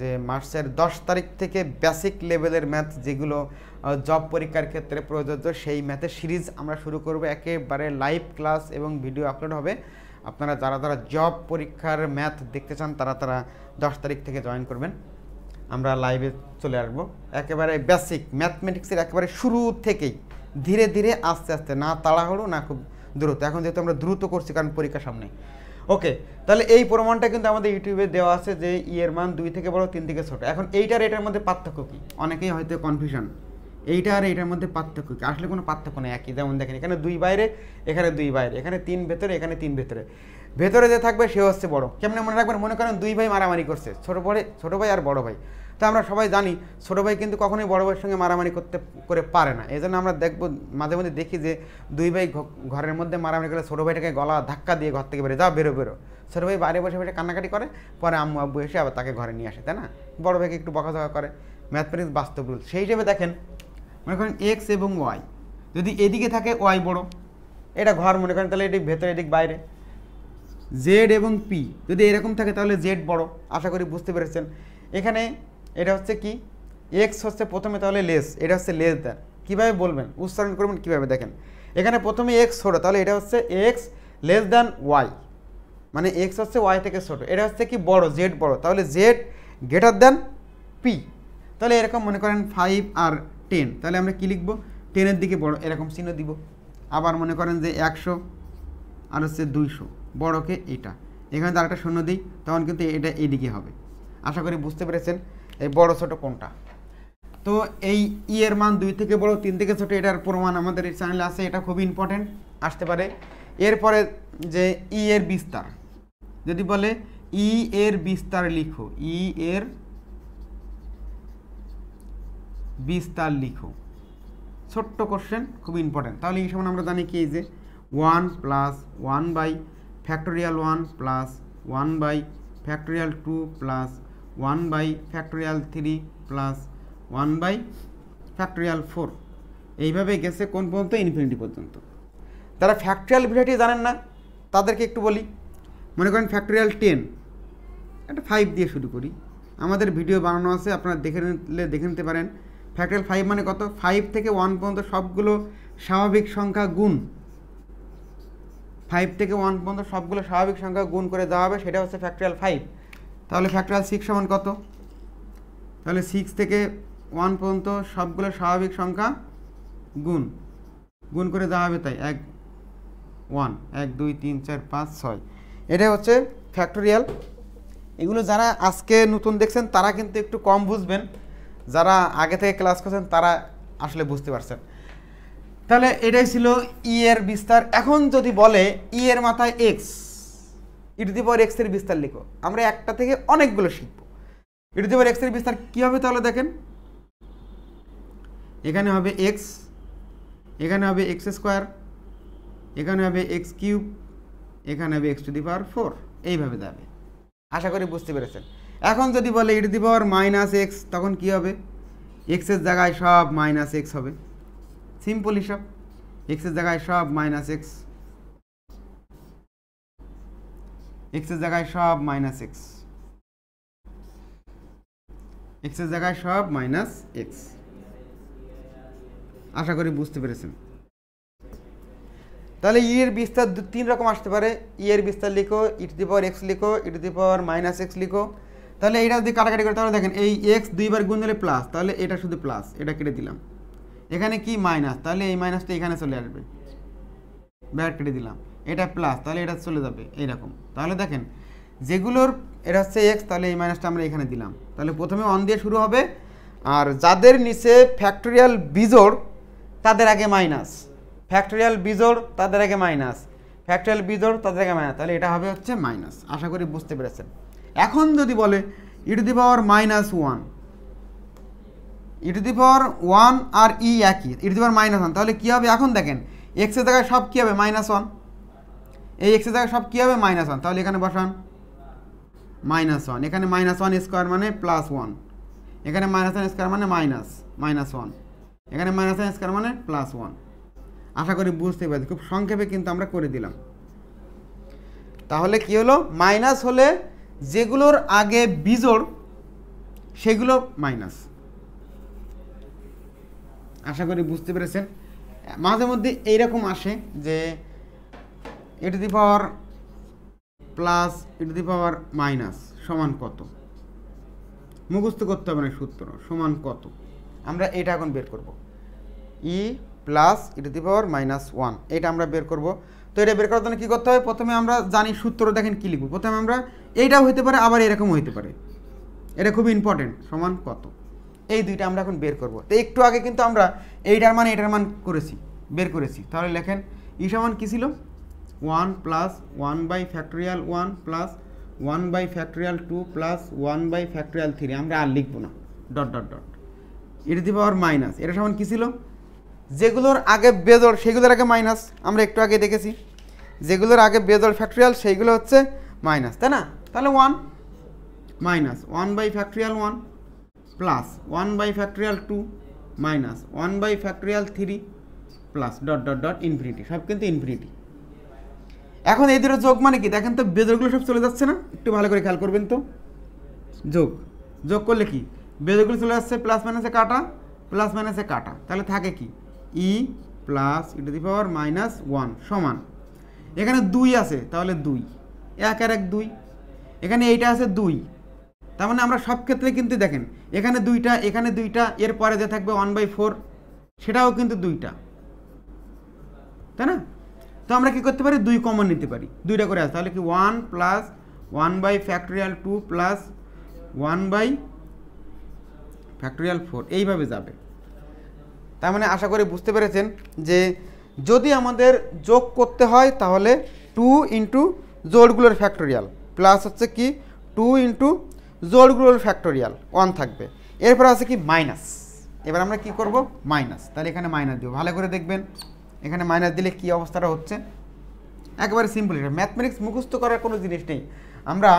যে মার্চের দশ তারিখ থেকে বেসিক লেভেলের ম্যাথ যেগুলো জব পরীক্ষার ক্ষেত্রে প্রযোজ্য সেই ম্যাথের সিরিজ আমরা শুরু করব একেবারে লাইভ ক্লাস এবং ভিডিও আপলোড হবে আপনারা যারা যারা জব পরীক্ষার ম্যাথ দেখতে চান তারা তারা দশ তারিখ থেকে জয়েন করবেন আমরা লাইভে চলে আসবো একেবারে বেসিক ম্যাথমেটিক্সের একেবারে শুরু থেকেই ধীরে ধীরে আস্তে আস্তে না তাড়াহুড়ো না খুব দ্রুত এখন যেহেতু আমরা দ্রুত করছি কারণ পরীক্ষা সামনে ওকে তাহলে এই প্রমাণটা কিন্তু আমাদের ইউটিউবে দেওয়া আছে যে ইয়ের মান দুই থেকে বড় তিন থেকে ছোট এখন এইটার এটার মধ্যে পার্থক্য কী অনেকেই হয়তো কনফিউশন এইটা আর এইটার মধ্যে পার্থক্য আসলে কোনো পার্থক্য নেই একই যেমন দেখেন এখানে দুই বাইরে এখানে দুই বাইরে এখানে তিন ভেতরে এখানে তিন ভেতরে ভেতরে যে থাকবে সে হচ্ছে বড় কেমনে মনে রাখবেন মনে করেন দুই ভাই মারামারি করছে ছোটো বড়ে ছোটো ভাই আর বড় ভাই তো আমরা সবাই জানি ছোটো ভাই কিন্তু কখনোই বড় ভাইয়ের সঙ্গে মারামারি করতে করে পারে না এই জন্য আমরা দেখব মাঝে মধ্যে দেখি যে দুই ভাই ঘরের মধ্যে মারামারি করলে ছোটো ভাইটাকে গলা ধাক্কা দিয়ে ঘর থেকে বেরো যা বেরো বেরো ছোটো ভাই বাইরে বসে বসে কান্নাকাটি করে পরে আম্মু আব্বু এসে আবার তাকে ঘরে নিয়ে আসে তাই না বড় ভাইকে একটু বকাঝকা করে ম্যাথমেটিক্স বাস্তব রুল সেই হিসেবে দেখেন মনে করেন এক্স এবং ওয়াই যদি এদিকে থাকে ওয়াই বড় এটা ঘর মনে করেন তাহলে এটি ভেতরে এদিক বাইরে জেড এবং পি যদি এরকম থাকে তাহলে জেড বড় আশা করি বুঝতে পেরেছেন এখানে এটা হচ্ছে কি এক্স হচ্ছে প্রথমে তাহলে লেস এটা হচ্ছে লেস দ্যান কীভাবে বলবেন উচ্চারণ করবেন কীভাবে দেখেন এখানে প্রথমে এক্স ছোটো তাহলে এটা হচ্ছে এক্স লেস দ্যান ওয়াই মানে এক্স হচ্ছে ওয়াই থেকে ছোটো এটা হচ্ছে কি বড় জেড বড় তাহলে জেড গ্রেটার দ্যান পি তাহলে এরকম মনে করেন ফাইভ আর টেন তাহলে আমরা কী লিখবো টেনের দিকে বড় এরকম চিহ্ন দিব আবার মনে করেন যে একশো আর হচ্ছে দুইশো বড়কে এটা এখানে তো আরেকটা শূন্য দিই তখন কিন্তু এটা এদিকে হবে আশা করি বুঝতে পেরেছেন এই বড় ছোট কোনটা তো এই ই e এর মান দুই থেকে বড় তিন থেকে ছোট এটার প্রমাণ আমাদের এই চ্যানেলে আছে এটা খুব ইম্পর্টেন্ট আসতে পারে এরপরে যে ই e এর বিস্তার যদি বলে ই e এর বিস্তার লিখো ই এর বিস্তার লিখো ছোট্ট কোশ্চেন খুব ইম্পর্টেন্ট তাহলে এই সময় আমরা জানি কি যে one plus one by factorial one plus one by factorial two plus one by factorial three plus one by factorial four এইভাবে গেছে কোন পর্যন্ত ইনফিনিটি পর্যন্ত যারা ফ্যাক্টোরিয়াল ভিডিওটি জানেন না তাদেরকে একটু বলি মনে করেন ফ্যাক্টোরিয়াল টেন একটা ফাইভ দিয়ে শুরু করি আমাদের ভিডিও বানানো আছে আপনারা দেখে নিলে দেখে নিতে পারেন ফ্যাক্টরিয়াল ফাইভ মানে কত ফাইভ থেকে ওয়ান পর্যন্ত সবগুলো স্বাভাবিক সংখ্যা গুণ ফাইভ থেকে ওয়ান পর্যন্ত সবগুলো স্বাভাবিক সংখ্যা গুণ করে দেওয়া হবে সেটা হচ্ছে ফ্যাক্টরিয়াল ফাইভ তাহলে ফ্যাক্টরিয়াল সিক্স সমান কত তাহলে সিক্স থেকে ওয়ান পর্যন্ত সবগুলো স্বাভাবিক সংখ্যা গুণ গুণ করে দেওয়া হবে তাই এক ওয়ান এক দুই তিন চার পাঁচ ছয় এটা হচ্ছে ফ্যাক্টরিয়াল এগুলো যারা আজকে নতুন দেখছেন তারা কিন্তু একটু কম বুঝবেন যারা আগে থেকে ক্লাস করছেন তারা আসলে বুঝতে পারছেন তাহলে এটাই ছিল ই e এর বিস্তার এখন যদি বলে ই e এর মাথায় এক্স ইটু দি পাওয়ার এক্সের বিস্তার লিখো আমরা একটা থেকে অনেকগুলো শিখব ইটু দি পাওয়ার এক্সের বিস্তার কী হবে তাহলে দেখেন এখানে হবে এক্স এখানে হবে এক্স স্কোয়ার এখানে হবে এক্স কিউব এখানে হবে x to the power four এইভাবে যাবে আশা করি বুঝতে পেরেছেন এখন যদি বলে ইট দি পাওয়ার মাইনাস এক্স তখন কী হবে এক্সের জায়গায় সব মাইনাস এক্স হবে সিম্পল হিসাব এক্সের জায়গায় সব মাইনাস এক্স এক্সের জায়গায় সব মাইনাস এক্স এক্সের জায়গায় সব মাইনাস এক্স আশা করি বুঝতে পেরেছেন তাহলে ই e এর বিস্তার তিন রকম আসতে পারে ই e এর বিস্তার লিখো ইট দি পাওয়ার এক্স লিখো ইট দি পাওয়ার মাইনাস এক্স লিখো তাহলে এটা যদি কাটাকাটি করে তাহলে দেখেন এই এক্স দুইবার গুণ দিলে প্লাস তাহলে এটা শুধু প্লাস এটা কেটে দিলাম এখানে কি মাইনাস তাহলে এই মাইনাসটা এখানে চলে আসবে ব্যাট কেটে দিলাম এটা প্লাস তাহলে এটা চলে যাবে এইরকম তাহলে দেখেন যেগুলোর এটা হচ্ছে এক্স তাহলে এই মাইনাসটা আমরা এখানে দিলাম তাহলে প্রথমে অন দিয়ে শুরু হবে আর যাদের নিচে ফ্যাক্টোরিয়াল বিজোড় তাদের আগে মাইনাস ফ্যাক্টোরিয়াল বিজোড় তাদের আগে মাইনাস ফ্যাক্টোরিয়াল বিজোড় তাদের আগে মাইনাস তাহলে এটা হবে হচ্ছে মাইনাস আশা করি বুঝতে পেরেছেন এখন যদি বলে e to the power minus one e to the power one আর ই e একই e to the power minus one তাহলে কী হবে এখন দেখেন এক্সের জায়গায় সব কী হবে মাইনাস ওয়ান এই এক্সের জায়গায় সব কী হবে মাইনাস ওয়ান তাহলে এখানে বসান মাইনাস ওয়ান এখানে মাইনাস ওয়ান স্কোয়ার মানে প্লাস ওয়ান এখানে মাইনাস ওয়ান স্কোয়ার মানে মাইনাস মাইনাস ওয়ান এখানে মাইনাস ওয়ান স্কোয়ার মানে প্লাস ওয়ান আশা করি বুঝতে পারছি খুব সংক্ষেপে কিন্তু আমরা করে দিলাম তাহলে কি হলো মাইনাস হলে যেগুলোর আগে বিজোড় সেগুলো মাইনাস আশা করি বুঝতে পেরেছেন মাঝে মধ্যে এইরকম আসে যে এ দি পাওয়ার প্লাস এ দি পাওয়ার মাইনাস সমান কত মুখস্থ করতে হবে না সূত্র সমান কত আমরা এটা এখন বের করব e plus e the power minus one এটা আমরা বের করব তো এটা বের করার জন্য কী করতে হবে প্রথমে আমরা জানি সূত্র দেখেন কী লিখব প্রথমে আমরা এইটাও হইতে পারে আবার এরকম হইতে পারে এটা খুব ইম্পর্টেন্ট সমান কত এই দুইটা আমরা এখন বের করব তো একটু আগে কিন্তু আমরা এইটার মান এটার মান করেছি বের করেছি তাহলে লেখেন ই e সমান কী ছিল one plus one by factorial one plus one by factorial two plus one by factorial three আমরা আর লিখবো না ডট ডট ডট এটা দি পাওয়ার মাইনাস এটা সমান কী ছিল যেগুলোর আগে বেজর সেগুলোর আগে মাইনাস আমরা একটু আগে দেখেছি যেগুলোর আগে বেজর ফ্যাক্টোরিয়াল সেইগুলো হচ্ছে মাইনাস তাই না তাহলে one minus one by factorial one plus one by factorial two minus one by factorial three plus dot dot dot infinity সব কিন্তু ইনফিনিটি এখন এই দুটো যোগ মানে কি দেখেন তো বেদরগুলো সব চলে যাচ্ছে না একটু ভালো করে খেয়াল করবেন তো যোগ যোগ করলে কি বেদরগুলো চলে যাচ্ছে প্লাস মাইনাসে কাটা প্লাস মাইনাসে কাটা তাহলে থাকে কি e plus e the power minus one সমান এখানে দুই আছে তাহলে দুই এক আর এক দুই এখানে এইটা আছে দুই তার মানে আমরা সব ক্ষেত্রে কিন্তু দেখেন এখানে দুইটা এখানে দুইটা এর পরে যে থাকবে ওয়ান বাই ফোর সেটাও কিন্তু দুইটা তাই না তো আমরা কি করতে পারি দুই কমন নিতে পারি দুইটা করে আসে তাহলে কি one plus one by factorial two plus one by factorial four এইভাবে যাবে তার মানে আশা করি বুঝতে পেরেছেন যে যদি আমাদের যোগ করতে হয় তাহলে টু ইন্টু জোলগুলোর ফ্যাক্টোরিয়াল প্লাস হচ্ছে কি টু ইন্টু জোরগুলোর ফ্যাক্টোরিয়াল ওয়ান থাকবে এরপর আছে কি মাইনাস এবার আমরা কি করব মাইনাস তাহলে এখানে মাইনাস দেবো ভালো করে দেখবেন এখানে মাইনাস দিলে কি অবস্থাটা হচ্ছে একবারে সিম্পল এটা ম্যাথমেটিক্স মুখস্থ করার কোনো জিনিস নেই আমরা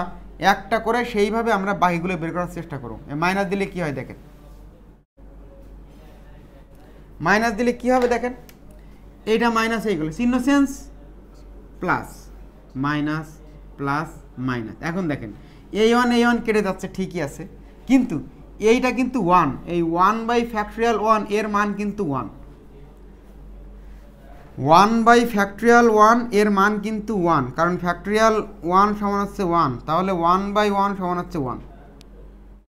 একটা করে সেইভাবে আমরা বাকিগুলো বের করার চেষ্টা করব মাইনাস দিলে কি হয় দেখেন মাইনাস দিলে কি হবে দেখেন এইটা মাইনাস হয়ে এইগুলো চিহ্ন সেন্স প্লাস মাইনাস প্লাস মাইনাস এখন দেখেন এই ওয়ান এই ওয়ান কেটে যাচ্ছে ঠিকই আছে কিন্তু এইটা কিন্তু ওয়ান এই ওয়ান বাই ফ্যাক্টরিয়াল ওয়ান এর মান কিন্তু one one by factorial one এর মান কিন্তু ওয়ান কারণ ফ্যাক্টরিয়াল ওয়ান সমান হচ্ছে ওয়ান তাহলে ওয়ান বাই ওয়ান সমান হচ্ছে ওয়ান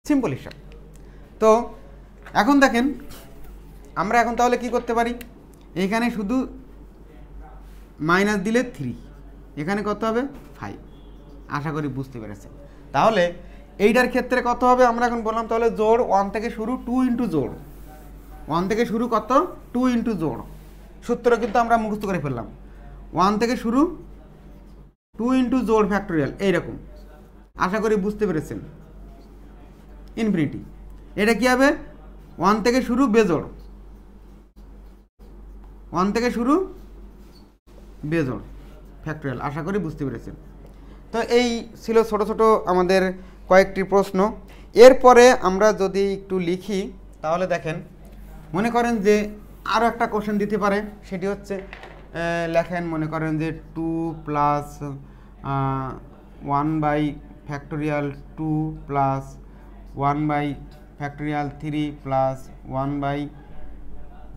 সিম্পল হিসাব তো এখন দেখেন আমরা এখন তাহলে কি করতে পারি এখানে শুধু মাইনাস দিলে থ্রি এখানে কত হবে আশা করি বুঝতে পেরেছেন তাহলে এইটার ক্ষেত্রে কত হবে আমরা এখন বললাম তাহলে জোর ওয়ান থেকে শুরু টু ইন্টু জোর ওয়ান থেকে শুরু কত টু ইন্টু জোর সূত্র কিন্তু আমরা মুখস্থ করে ফেললাম ওয়ান থেকে শুরু টু ইন্টু জোর ফ্যাক্টোরিয়াল এইরকম আশা করি বুঝতে পেরেছেন ইনফিনিটি এটা কী হবে ওয়ান থেকে শুরু বেজোর ওয়ান থেকে শুরু বেজোর ফ্যাক্টোরিয়াল আশা করি বুঝতে পেরেছেন তো এই ছিল ছোট ছোট আমাদের কয়েকটি প্রশ্ন এরপরে আমরা যদি একটু লিখি তাহলে দেখেন মনে করেন যে আরও একটা কোশ্চেন দিতে পারে সেটি হচ্ছে লেখেন মনে করেন যে two plus one by factorial two plus one by factorial three plus one by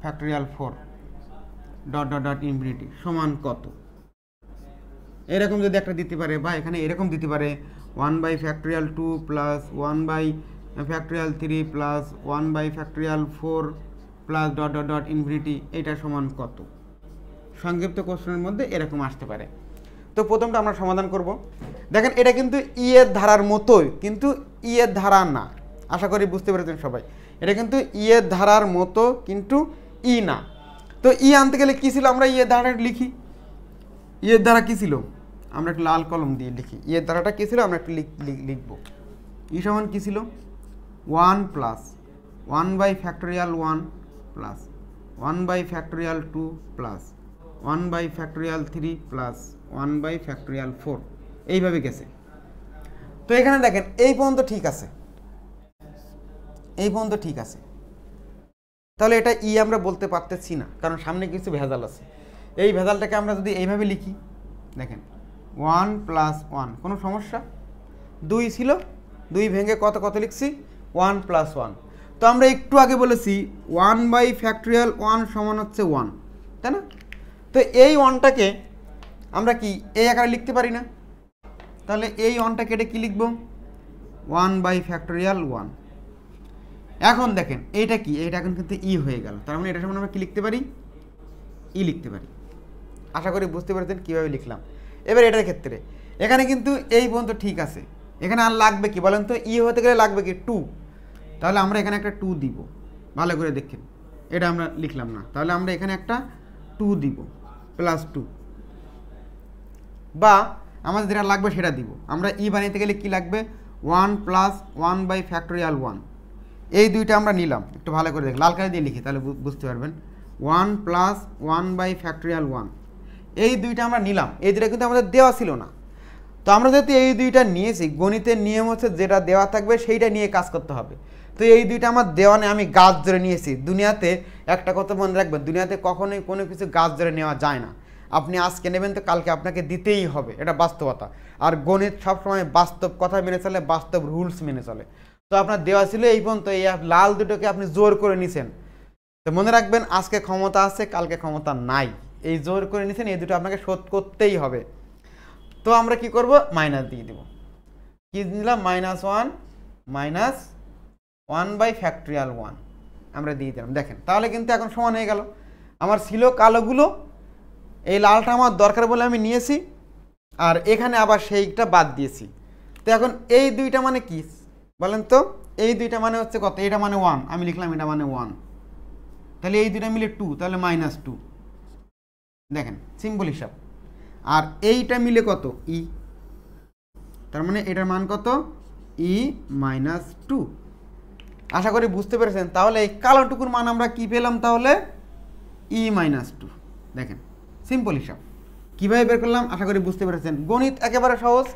factorial four dot dot dot infinity সমান কত এরকম যদি একটা দিতে পারে বা এখানে এরকম দিতে পারে one by factorial two plus one by factorial three plus one by factorial four plus dot dot dot infinity এটা সমান কত সংক্ষিপ্ত কোশ্চেনের মধ্যে এরকম আসতে পারে তো প্রথমটা আমরা সমাধান করব দেখেন এটা কিন্তু ই e এর ধারার মতোই কিন্তু ই e এর ধারা না আশা করি বুঝতে পেরেছেন সবাই এটা কিন্তু ই e এর ধারার মতো কিন্তু ই না তো ই আনতে গেলে কী ছিল আমরা ইয়ের ধারা লিখি ইয়ের ধারা কী ছিল আমরা একটা লাল কলম দিয়ে লিখি ইয়ের দ্বারাটা কী ছিল আমরা একটু লিখ লিখব ই সমান কী ছিল one plus one by factorial one plus one by factorial two plus one by factorial three plus one by factorial four এইভাবে গেছে তো এখানে দেখেন এই পর্যন্ত ঠিক আছে এই পর্যন্ত ঠিক আছে তাহলে এটা ই আমরা বলতে পারতেছি না কারণ সামনে কিছু ভেজাল আছে এই ভেজালটাকে আমরা যদি এইভাবে লিখি দেখেন ওয়ান প্লাস ওয়ান কোনো সমস্যা দুই ছিল দুই ভেঙে কত কত লিখছি ওয়ান প্লাস ওয়ান তো আমরা একটু আগে বলেছি ওয়ান বাই ফ্যাক্টরিয়াল ওয়ান সমান হচ্ছে ওয়ান তাই না তো এই ওয়ানটাকে আমরা কি এই আকারে লিখতে পারি না তাহলে এই ওয়ানটা কেটে কী লিখব ওয়ান বাই ফ্যাক্টরিয়াল ওয়ান এখন দেখেন এইটা কি এইটা এখন কিন্তু ই হয়ে গেল তার মানে এটা সমান আমরা কি লিখতে পারি ই লিখতে পারি আশা করি বুঝতে পারতেন কীভাবে লিখলাম এবার এটার ক্ষেত্রে এখানে কিন্তু এই পর্যন্ত ঠিক আছে এখানে আর লাগবে কি বলেন তো ই e হতে গেলে লাগবে কি টু তাহলে আমরা এখানে একটা টু দিব ভালো করে দেখেন এটা আমরা লিখলাম না তাহলে আমরা এখানে একটা টু দিব প্লাস টু বা আমাদের যেটা লাগবে সেটা দিব আমরা ই e বানাইতে গেলে কি লাগবে one plus one by factorial one এই দুইটা আমরা নিলাম একটু ভালো করে দেখ লাল কালি দিয়ে লিখি তাহলে বুঝতে পারবেন one plus one by factorial one এই দুইটা আমরা নিলাম এই দুইটা কিন্তু আমাদের দেওয়া ছিল না তো আমরা যেহেতু এই দুইটা নিয়েছি গণিতের নিয়ম হচ্ছে যেটা দেওয়া থাকবে সেইটা নিয়ে কাজ করতে হবে তো এই দুইটা আমার দেওয়া নেই আমি গাছ ধরে নিয়েছি দুনিয়াতে একটা কথা মনে রাখবেন দুনিয়াতে কখনোই কোনো কিছু গাছ ধরে নেওয়া যায় না আপনি আজকে নেবেন তো কালকে আপনাকে দিতেই হবে এটা বাস্তবতা আর গণিত সবসময় বাস্তব কথা মেনে চলে বাস্তব রুলস মেনে চলে তো আপনার দেওয়া ছিল এই পর্যন্ত এই লাল দুটোকে আপনি জোর করে নিছেন তো মনে রাখবেন আজকে ক্ষমতা আছে কালকে ক্ষমতা নাই এই জোর করে নিছেন এই দুটো আপনাকে শোধ করতেই হবে তো আমরা কি করব মাইনাস দিয়ে দিব কি দিলাম minus one minus one by factorial one আমরা দিয়ে দিলাম দেখেন তাহলে কিন্তু এখন সমান হয়ে গেল আমার ছিল কালোগুলো এই লালটা আমার দরকার বলে আমি নিয়েছি আর এখানে আবার সেইটা বাদ দিয়েছি তো এখন এই দুইটা মানে কি বলেন তো এই দুইটা মানে হচ্ছে কত এটা মানে ওয়ান আমি লিখলাম এটা মানে ওয়ান তাহলে এই দুইটা মিলে টু তাহলে মাইনাস টু দেখেন সিম্পল হিসাব আর এইটা মিলে কত ই তার মানে এটার মান কত ই মাইনাস টু আশা করি বুঝতে পেরেছেন তাহলে এই কালোটুকুর মান আমরা কি পেলাম তাহলে ই মাইনাস টু দেখেন সিম্পল হিসাব কীভাবে বের করলাম আশা করি বুঝতে পেরেছেন গণিত একেবারে সহজ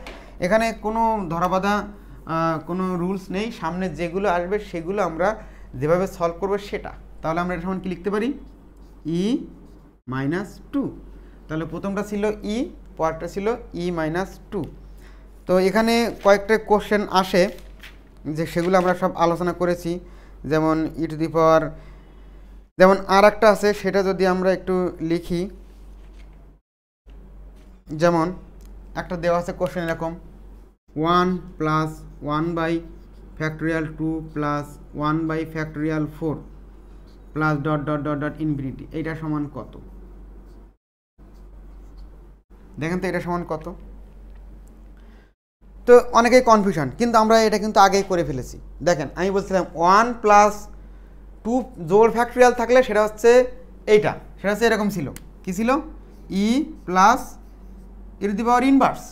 এখানে কোনো ধরাবাধা কোনো রুলস নেই সামনে যেগুলো আসবে সেগুলো আমরা যেভাবে সলভ করবো সেটা তাহলে আমরা এটা সমান কি লিখতে পারি ই মাইনাস টু তাহলে প্রথমটা ছিল ই e, পরেরটা ছিল ই e মাইনাস টু তো এখানে কয়েকটা কোশ্চেন আসে যে সেগুলো আমরা সব আলোচনা করেছি যেমন ই টু দি পাওয়ার যেমন আর একটা আছে সেটা যদি আমরা একটু লিখি যেমন একটা দেওয়া আছে কোশ্চেন এরকম one plus one by factorial two plus one by factorial four plus dot dot dot dot infinity এইটা সমান কত দেখেন তো এটা সমান কত তো অনেকেই কনফিউশন কিন্তু আমরা এটা কিন্তু আগেই করে ফেলেছি দেখেন আমি বলছিলাম ওয়ান প্লাস টু জোর ফ্যাক্টরিয়াল থাকলে সেটা হচ্ছে এইটা সেটা হচ্ছে এরকম ছিল কি ছিল ই প্লাস ইর দি পাওয়ার ইনভার্স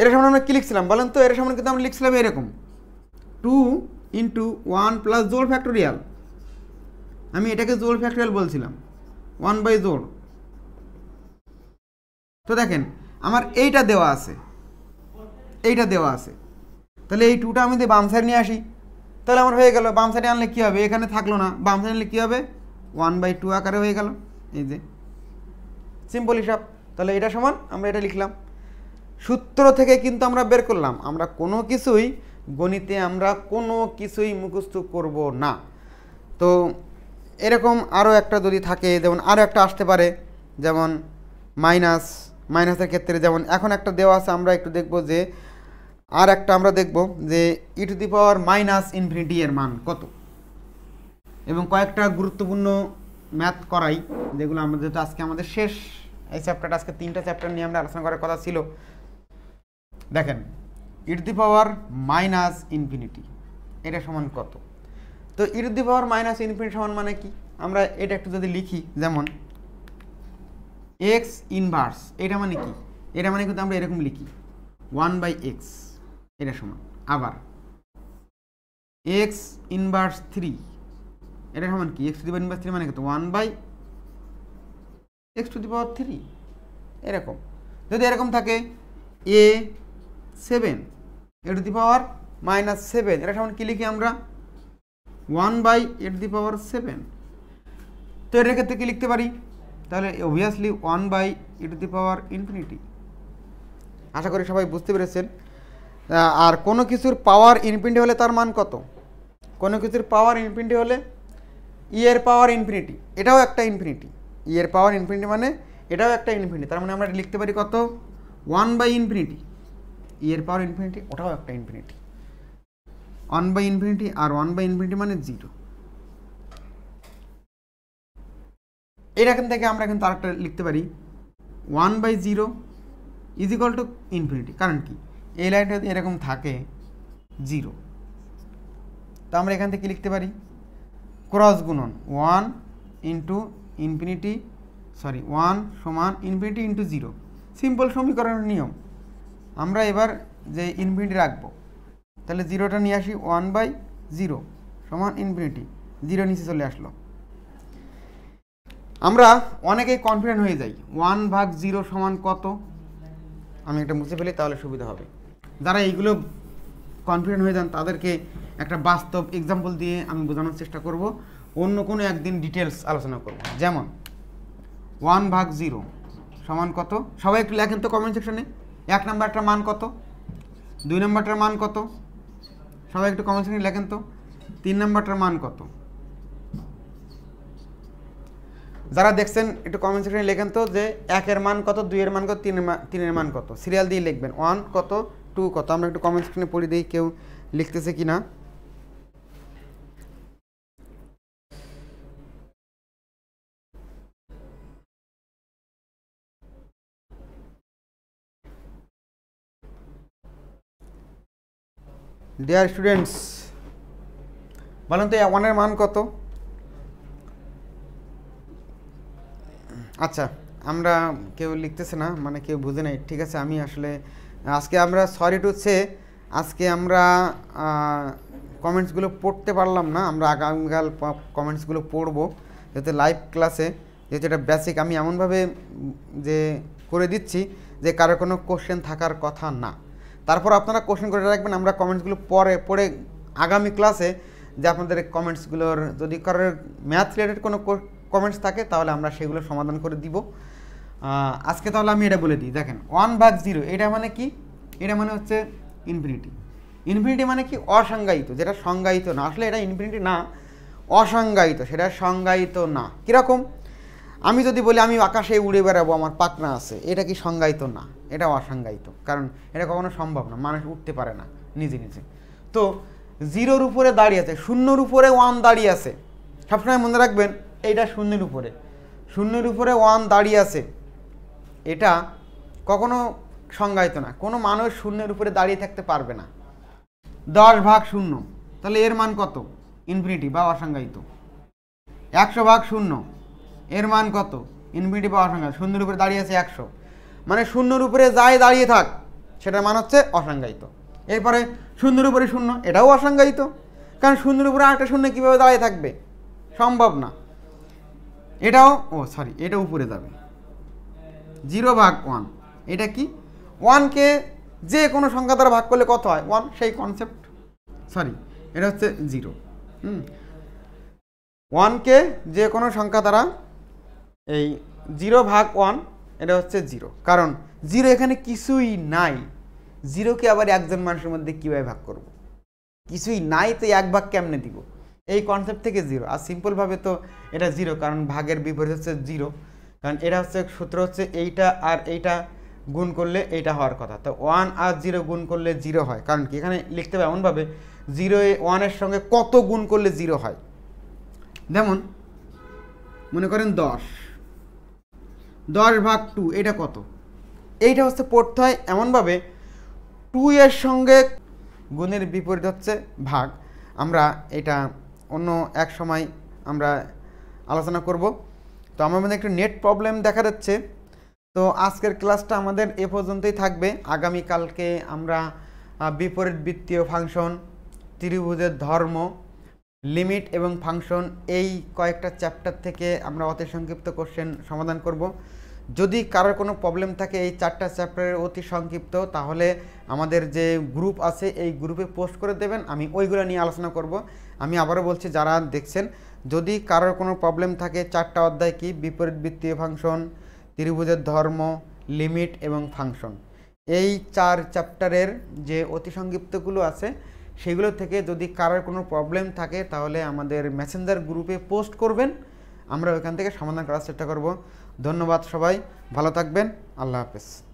এর সামনে আমরা কী লিখছিলাম বলেন তো এর সামনে কিন্তু আমরা লিখছিলাম এরকম টু ইন্টু ওয়ান প্লাস জোর ফ্যাক্টরিয়াল আমি এটাকে জোর ফ্যাক্টরিয়াল বলছিলাম ওয়ান বাই জোর তো দেখেন আমার এইটা দেওয়া আছে এইটা দেওয়া আছে তাহলে এই টুটা আমি যদি বাম সাইড নিয়ে আসি তাহলে আমার হয়ে গেল বাম সাইডে আনলে কী হবে এখানে থাকলো না বাম সাইড আনলে কী হবে ওয়ান বাই টু আকারে হয়ে গেল এই যে সিম্পল হিসাব তাহলে এটা সমান আমরা এটা লিখলাম সূত্র থেকে কিন্তু আমরা বের করলাম আমরা কোনো কিছুই গণিতে আমরা কোনো কিছুই মুখস্থ করব না তো এরকম আরও একটা যদি থাকে যেমন আরও একটা আসতে পারে যেমন মাইনাস মাইনাসের ক্ষেত্রে যেমন এখন একটা দেওয়া আছে আমরা একটু দেখব যে আর একটা আমরা দেখব যে e to the power minus infinity এর মান কত এবং কয়েকটা গুরুত্বপূর্ণ ম্যাথ করাই যেগুলো আমাদের যেহেতু আজকে আমাদের শেষ এই চ্যাপ্টারটা আজকে তিনটা চ্যাপ্টার নিয়ে আমরা আলোচনা করার কথা ছিল দেখেন e to the power minus infinity এটা সমান কত তো e to the power minus infinite সমান মানে কি আমরা এটা একটু যদি লিখি যেমন এক্স ইনভার্স এটা মানে কি এটা মানে কিন্তু আমরা এরকম লিখি ওয়ান বাই এক্স এটা সমান আবার এক্স ইনভার্স থ্রি এটা সমান কি x to the power inverse three মানে কত one by x to the power three এরকম যদি এরকম থাকে a seven a to the power minus seven এটা সমান কী লিখি আমরা one by a to the power seven তো এটার ক্ষেত্রে কী লিখতে পারি তাহলে obviously one by a to the power infinity আশা করি সবাই বুঝতে পেরেছেন আর কোনো কিছুর পাওয়ার ইনফিনিটি হলে তার মান কত কোনো কিছুর পাওয়ার ইনফিনিটি হলে ইয়ের e পাওয়ার ইনফিনিটি এটাও একটা ইনফিনিটি ইয়ের e পাওয়ার ইনফিনিটি মানে এটাও একটা ইনফিনিটি তার মানে আমরা লিখতে পারি কত ওয়ান বাই ইনফিনিটি ইয়ের e পাওয়ার ইনফিনিটি ওটাও একটা ইনফিনিটি ওয়ান বাই ইনফিনিটি আর ওয়ান বাই ইনফিনিটি মানে জিরো এরকম থেকে আমরা কিন্তু একটা লিখতে পারি one by zero is equal to infinity কারণ কি এই লাইনটা এরকম থাকে জিরো তো আমরা এখান থেকে লিখতে পারি ক্রস গুণন one into infinity sorry one সমান ইনফিনিটি ইন্টু জিরো সিম্পল সমীকরণের নিয়ম আমরা এবার যে ইনফিনিটি রাখবো তাহলে জিরোটা নিয়ে আসি ওয়ান বাই জিরো সমান ইনফিনিটি জিরো নিচে চলে আসলো আমরা অনেকেই কনফিডেন্ট হয়ে যাই ওয়ান ভাগ জিরো সমান কত আমি এটা মুছে ফেলি তাহলে সুবিধা হবে যারা এইগুলো কনফিডেন্ট হয়ে যান তাদেরকে একটা বাস্তব এক্সাম্পল দিয়ে আমি বোঝানোর চেষ্টা করব অন্য কোনো একদিন ডিটেলস আলোচনা করব যেমন ওয়ান ভাগ জিরো সমান কত সবাই একটু লেখেন তো কমেন্ট সেকশনে এক নাম্বারটার মান কত দুই নাম্বারটার মান কত সবাই একটু কমেন্ট সেকশনে লেখেন তো তিন নম্বরটার মান কত যারা দেখছেন একটু কমেন্ট সেকশনে লেখেন তো যে একের মান কত দুইয়ের মান কত তিনের তিনের মান কত সিরিয়াল দিয়ে লিখবেন ওয়ান কত টু কত আমরা একটু কমেন্ট সেকশনে পড়ে দিই কেউ লিখতেছে কি না ডিয়ার স্টুডেন্টস বলুন তো ওয়ানের মান কত আচ্ছা আমরা কেউ লিখতেছে না মানে কেউ বুঝে নাই ঠিক আছে আমি আসলে আজকে আমরা সরি টু সে আজকে আমরা কমেন্টসগুলো পড়তে পারলাম না আমরা আগামীকাল কমেন্টসগুলো পড়বো যাতে লাইভ ক্লাসে যেহেতু এটা বেসিক আমি এমনভাবে যে করে দিচ্ছি যে কারো কোনো কোশ্চেন থাকার কথা না তারপর আপনারা কোশ্চেন করে রাখবেন আমরা কমেন্টসগুলো পরে পড়ে আগামী ক্লাসে যে আপনাদের কমেন্টসগুলোর যদি কারোর ম্যাথ রিলেটেড কোনো কমেন্টস থাকে তাহলে আমরা সেগুলো সমাধান করে দিব আজকে তাহলে আমি এটা বলে দিই দেখেন ওয়ান ভাগ জিরো এটা মানে কি এটা মানে হচ্ছে ইনফিনিটি ইনফিনিটি মানে কি অসংজ্ঞায়িত যেটা সংজ্ঞায়িত না আসলে এটা ইনফিনিটি না অসংজ্ঞায়িত সেটা সংজ্ঞায়িত না কীরকম আমি যদি বলি আমি আকাশে উড়ে বেড়াবো আমার পাকনা আছে এটা কি সংজ্ঞায়িত না এটাও অসংজ্ঞায়িত কারণ এটা কখনো সম্ভব না মানুষ উঠতে পারে না নিজে নিজে তো জিরোর উপরে দাঁড়িয়ে আছে শূন্যর উপরে ওয়ান দাঁড়িয়ে আছে সবসময় মনে রাখবেন এইটা শূন্যের উপরে শূন্যের উপরে ওয়ান দাঁড়িয়ে আছে এটা কখনো সংজ্ঞায়িত না কোনো মানুষ শূন্যের উপরে দাঁড়িয়ে থাকতে পারবে না দশ ভাগ শূন্য তাহলে এর মান কত ইনফিনিটি বা অসংজ্ঞায়িত একশো ভাগ শূন্য এর মান কত ইনফিনিটি বা অসংখ্যায়িত শূন্যের উপরে দাঁড়িয়ে আছে একশো মানে শূন্যর উপরে যাই দাঁড়িয়ে থাক সেটার মান হচ্ছে অসংজ্ঞায়িত এরপরে শূন্যের উপরে শূন্য এটাও অসংজ্ঞায়িত কারণ শূন্যের উপরে আরেকটা শূন্য কীভাবে দাঁড়িয়ে থাকবে সম্ভব না এটাও ও সরি এটা উপরে যাবে জিরো ভাগ ওয়ান এটা কি ওয়ানকে যে কোনো সংখ্যা দ্বারা ভাগ করলে কত হয় ওয়ান সেই কনসেপ্ট সরি এটা হচ্ছে জিরো হুম ওয়ানকে যে কোনো সংখ্যা দ্বারা এই জিরো ভাগ ওয়ান এটা হচ্ছে জিরো কারণ জিরো এখানে কিছুই নাই জিরোকে আবার একজন মানুষের মধ্যে কীভাবে ভাগ করব। কিছুই নাই তো এক ভাগ কেমনে দিব এই কনসেপ্ট থেকে জিরো আর সিম্পলভাবে তো এটা জিরো কারণ ভাগের বিপরীত হচ্ছে জিরো কারণ এটা হচ্ছে সূত্র হচ্ছে এইটা আর এইটা গুণ করলে এইটা হওয়ার কথা তো ওয়ান আর জিরো গুণ করলে জিরো হয় কারণ কি এখানে লিখতে হবে এমনভাবে জিরো এ ওয়ানের সঙ্গে কত গুণ করলে জিরো হয় যেমন মনে করেন দশ দশ ভাগ টু এটা কত এইটা হচ্ছে পড়তে হয় এমনভাবে টু এর সঙ্গে গুণের বিপরীত হচ্ছে ভাগ আমরা এটা অন্য এক সময় আমরা আলোচনা করব তো আমার মধ্যে একটু নেট প্রবলেম দেখা যাচ্ছে তো আজকের ক্লাসটা আমাদের এ পর্যন্তই থাকবে আগামীকালকে আমরা বিপরীত বৃত্তীয় ফাংশন ত্রিভুজের ধর্ম লিমিট এবং ফাংশন এই কয়েকটা চ্যাপ্টার থেকে আমরা অতি সংক্ষিপ্ত কোশ্চেন সমাধান করবো যদি কারোর কোনো প্রবলেম থাকে এই চারটা চ্যাপ্টারের অতি সংক্ষিপ্ত তাহলে আমাদের যে গ্রুপ আছে এই গ্রুপে পোস্ট করে দেবেন আমি ওইগুলো নিয়ে আলোচনা করব আমি আবারও বলছি যারা দেখছেন যদি কারোর কোনো প্রবলেম থাকে চারটা অধ্যায় কি বিপরীত বৃত্তীয় ফাংশন ত্রিভুজের ধর্ম লিমিট এবং ফাংশন এই চার চ্যাপ্টারের যে অতি সংক্ষিপ্তগুলো আছে সেগুলো থেকে যদি কারোর কোনো প্রবলেম থাকে তাহলে আমাদের মেসেঞ্জার গ্রুপে পোস্ট করবেন আমরা ওইখান থেকে সমাধান করার চেষ্টা করব ধন্যবাদ সবাই ভালো থাকবেন আল্লাহ হাফেজ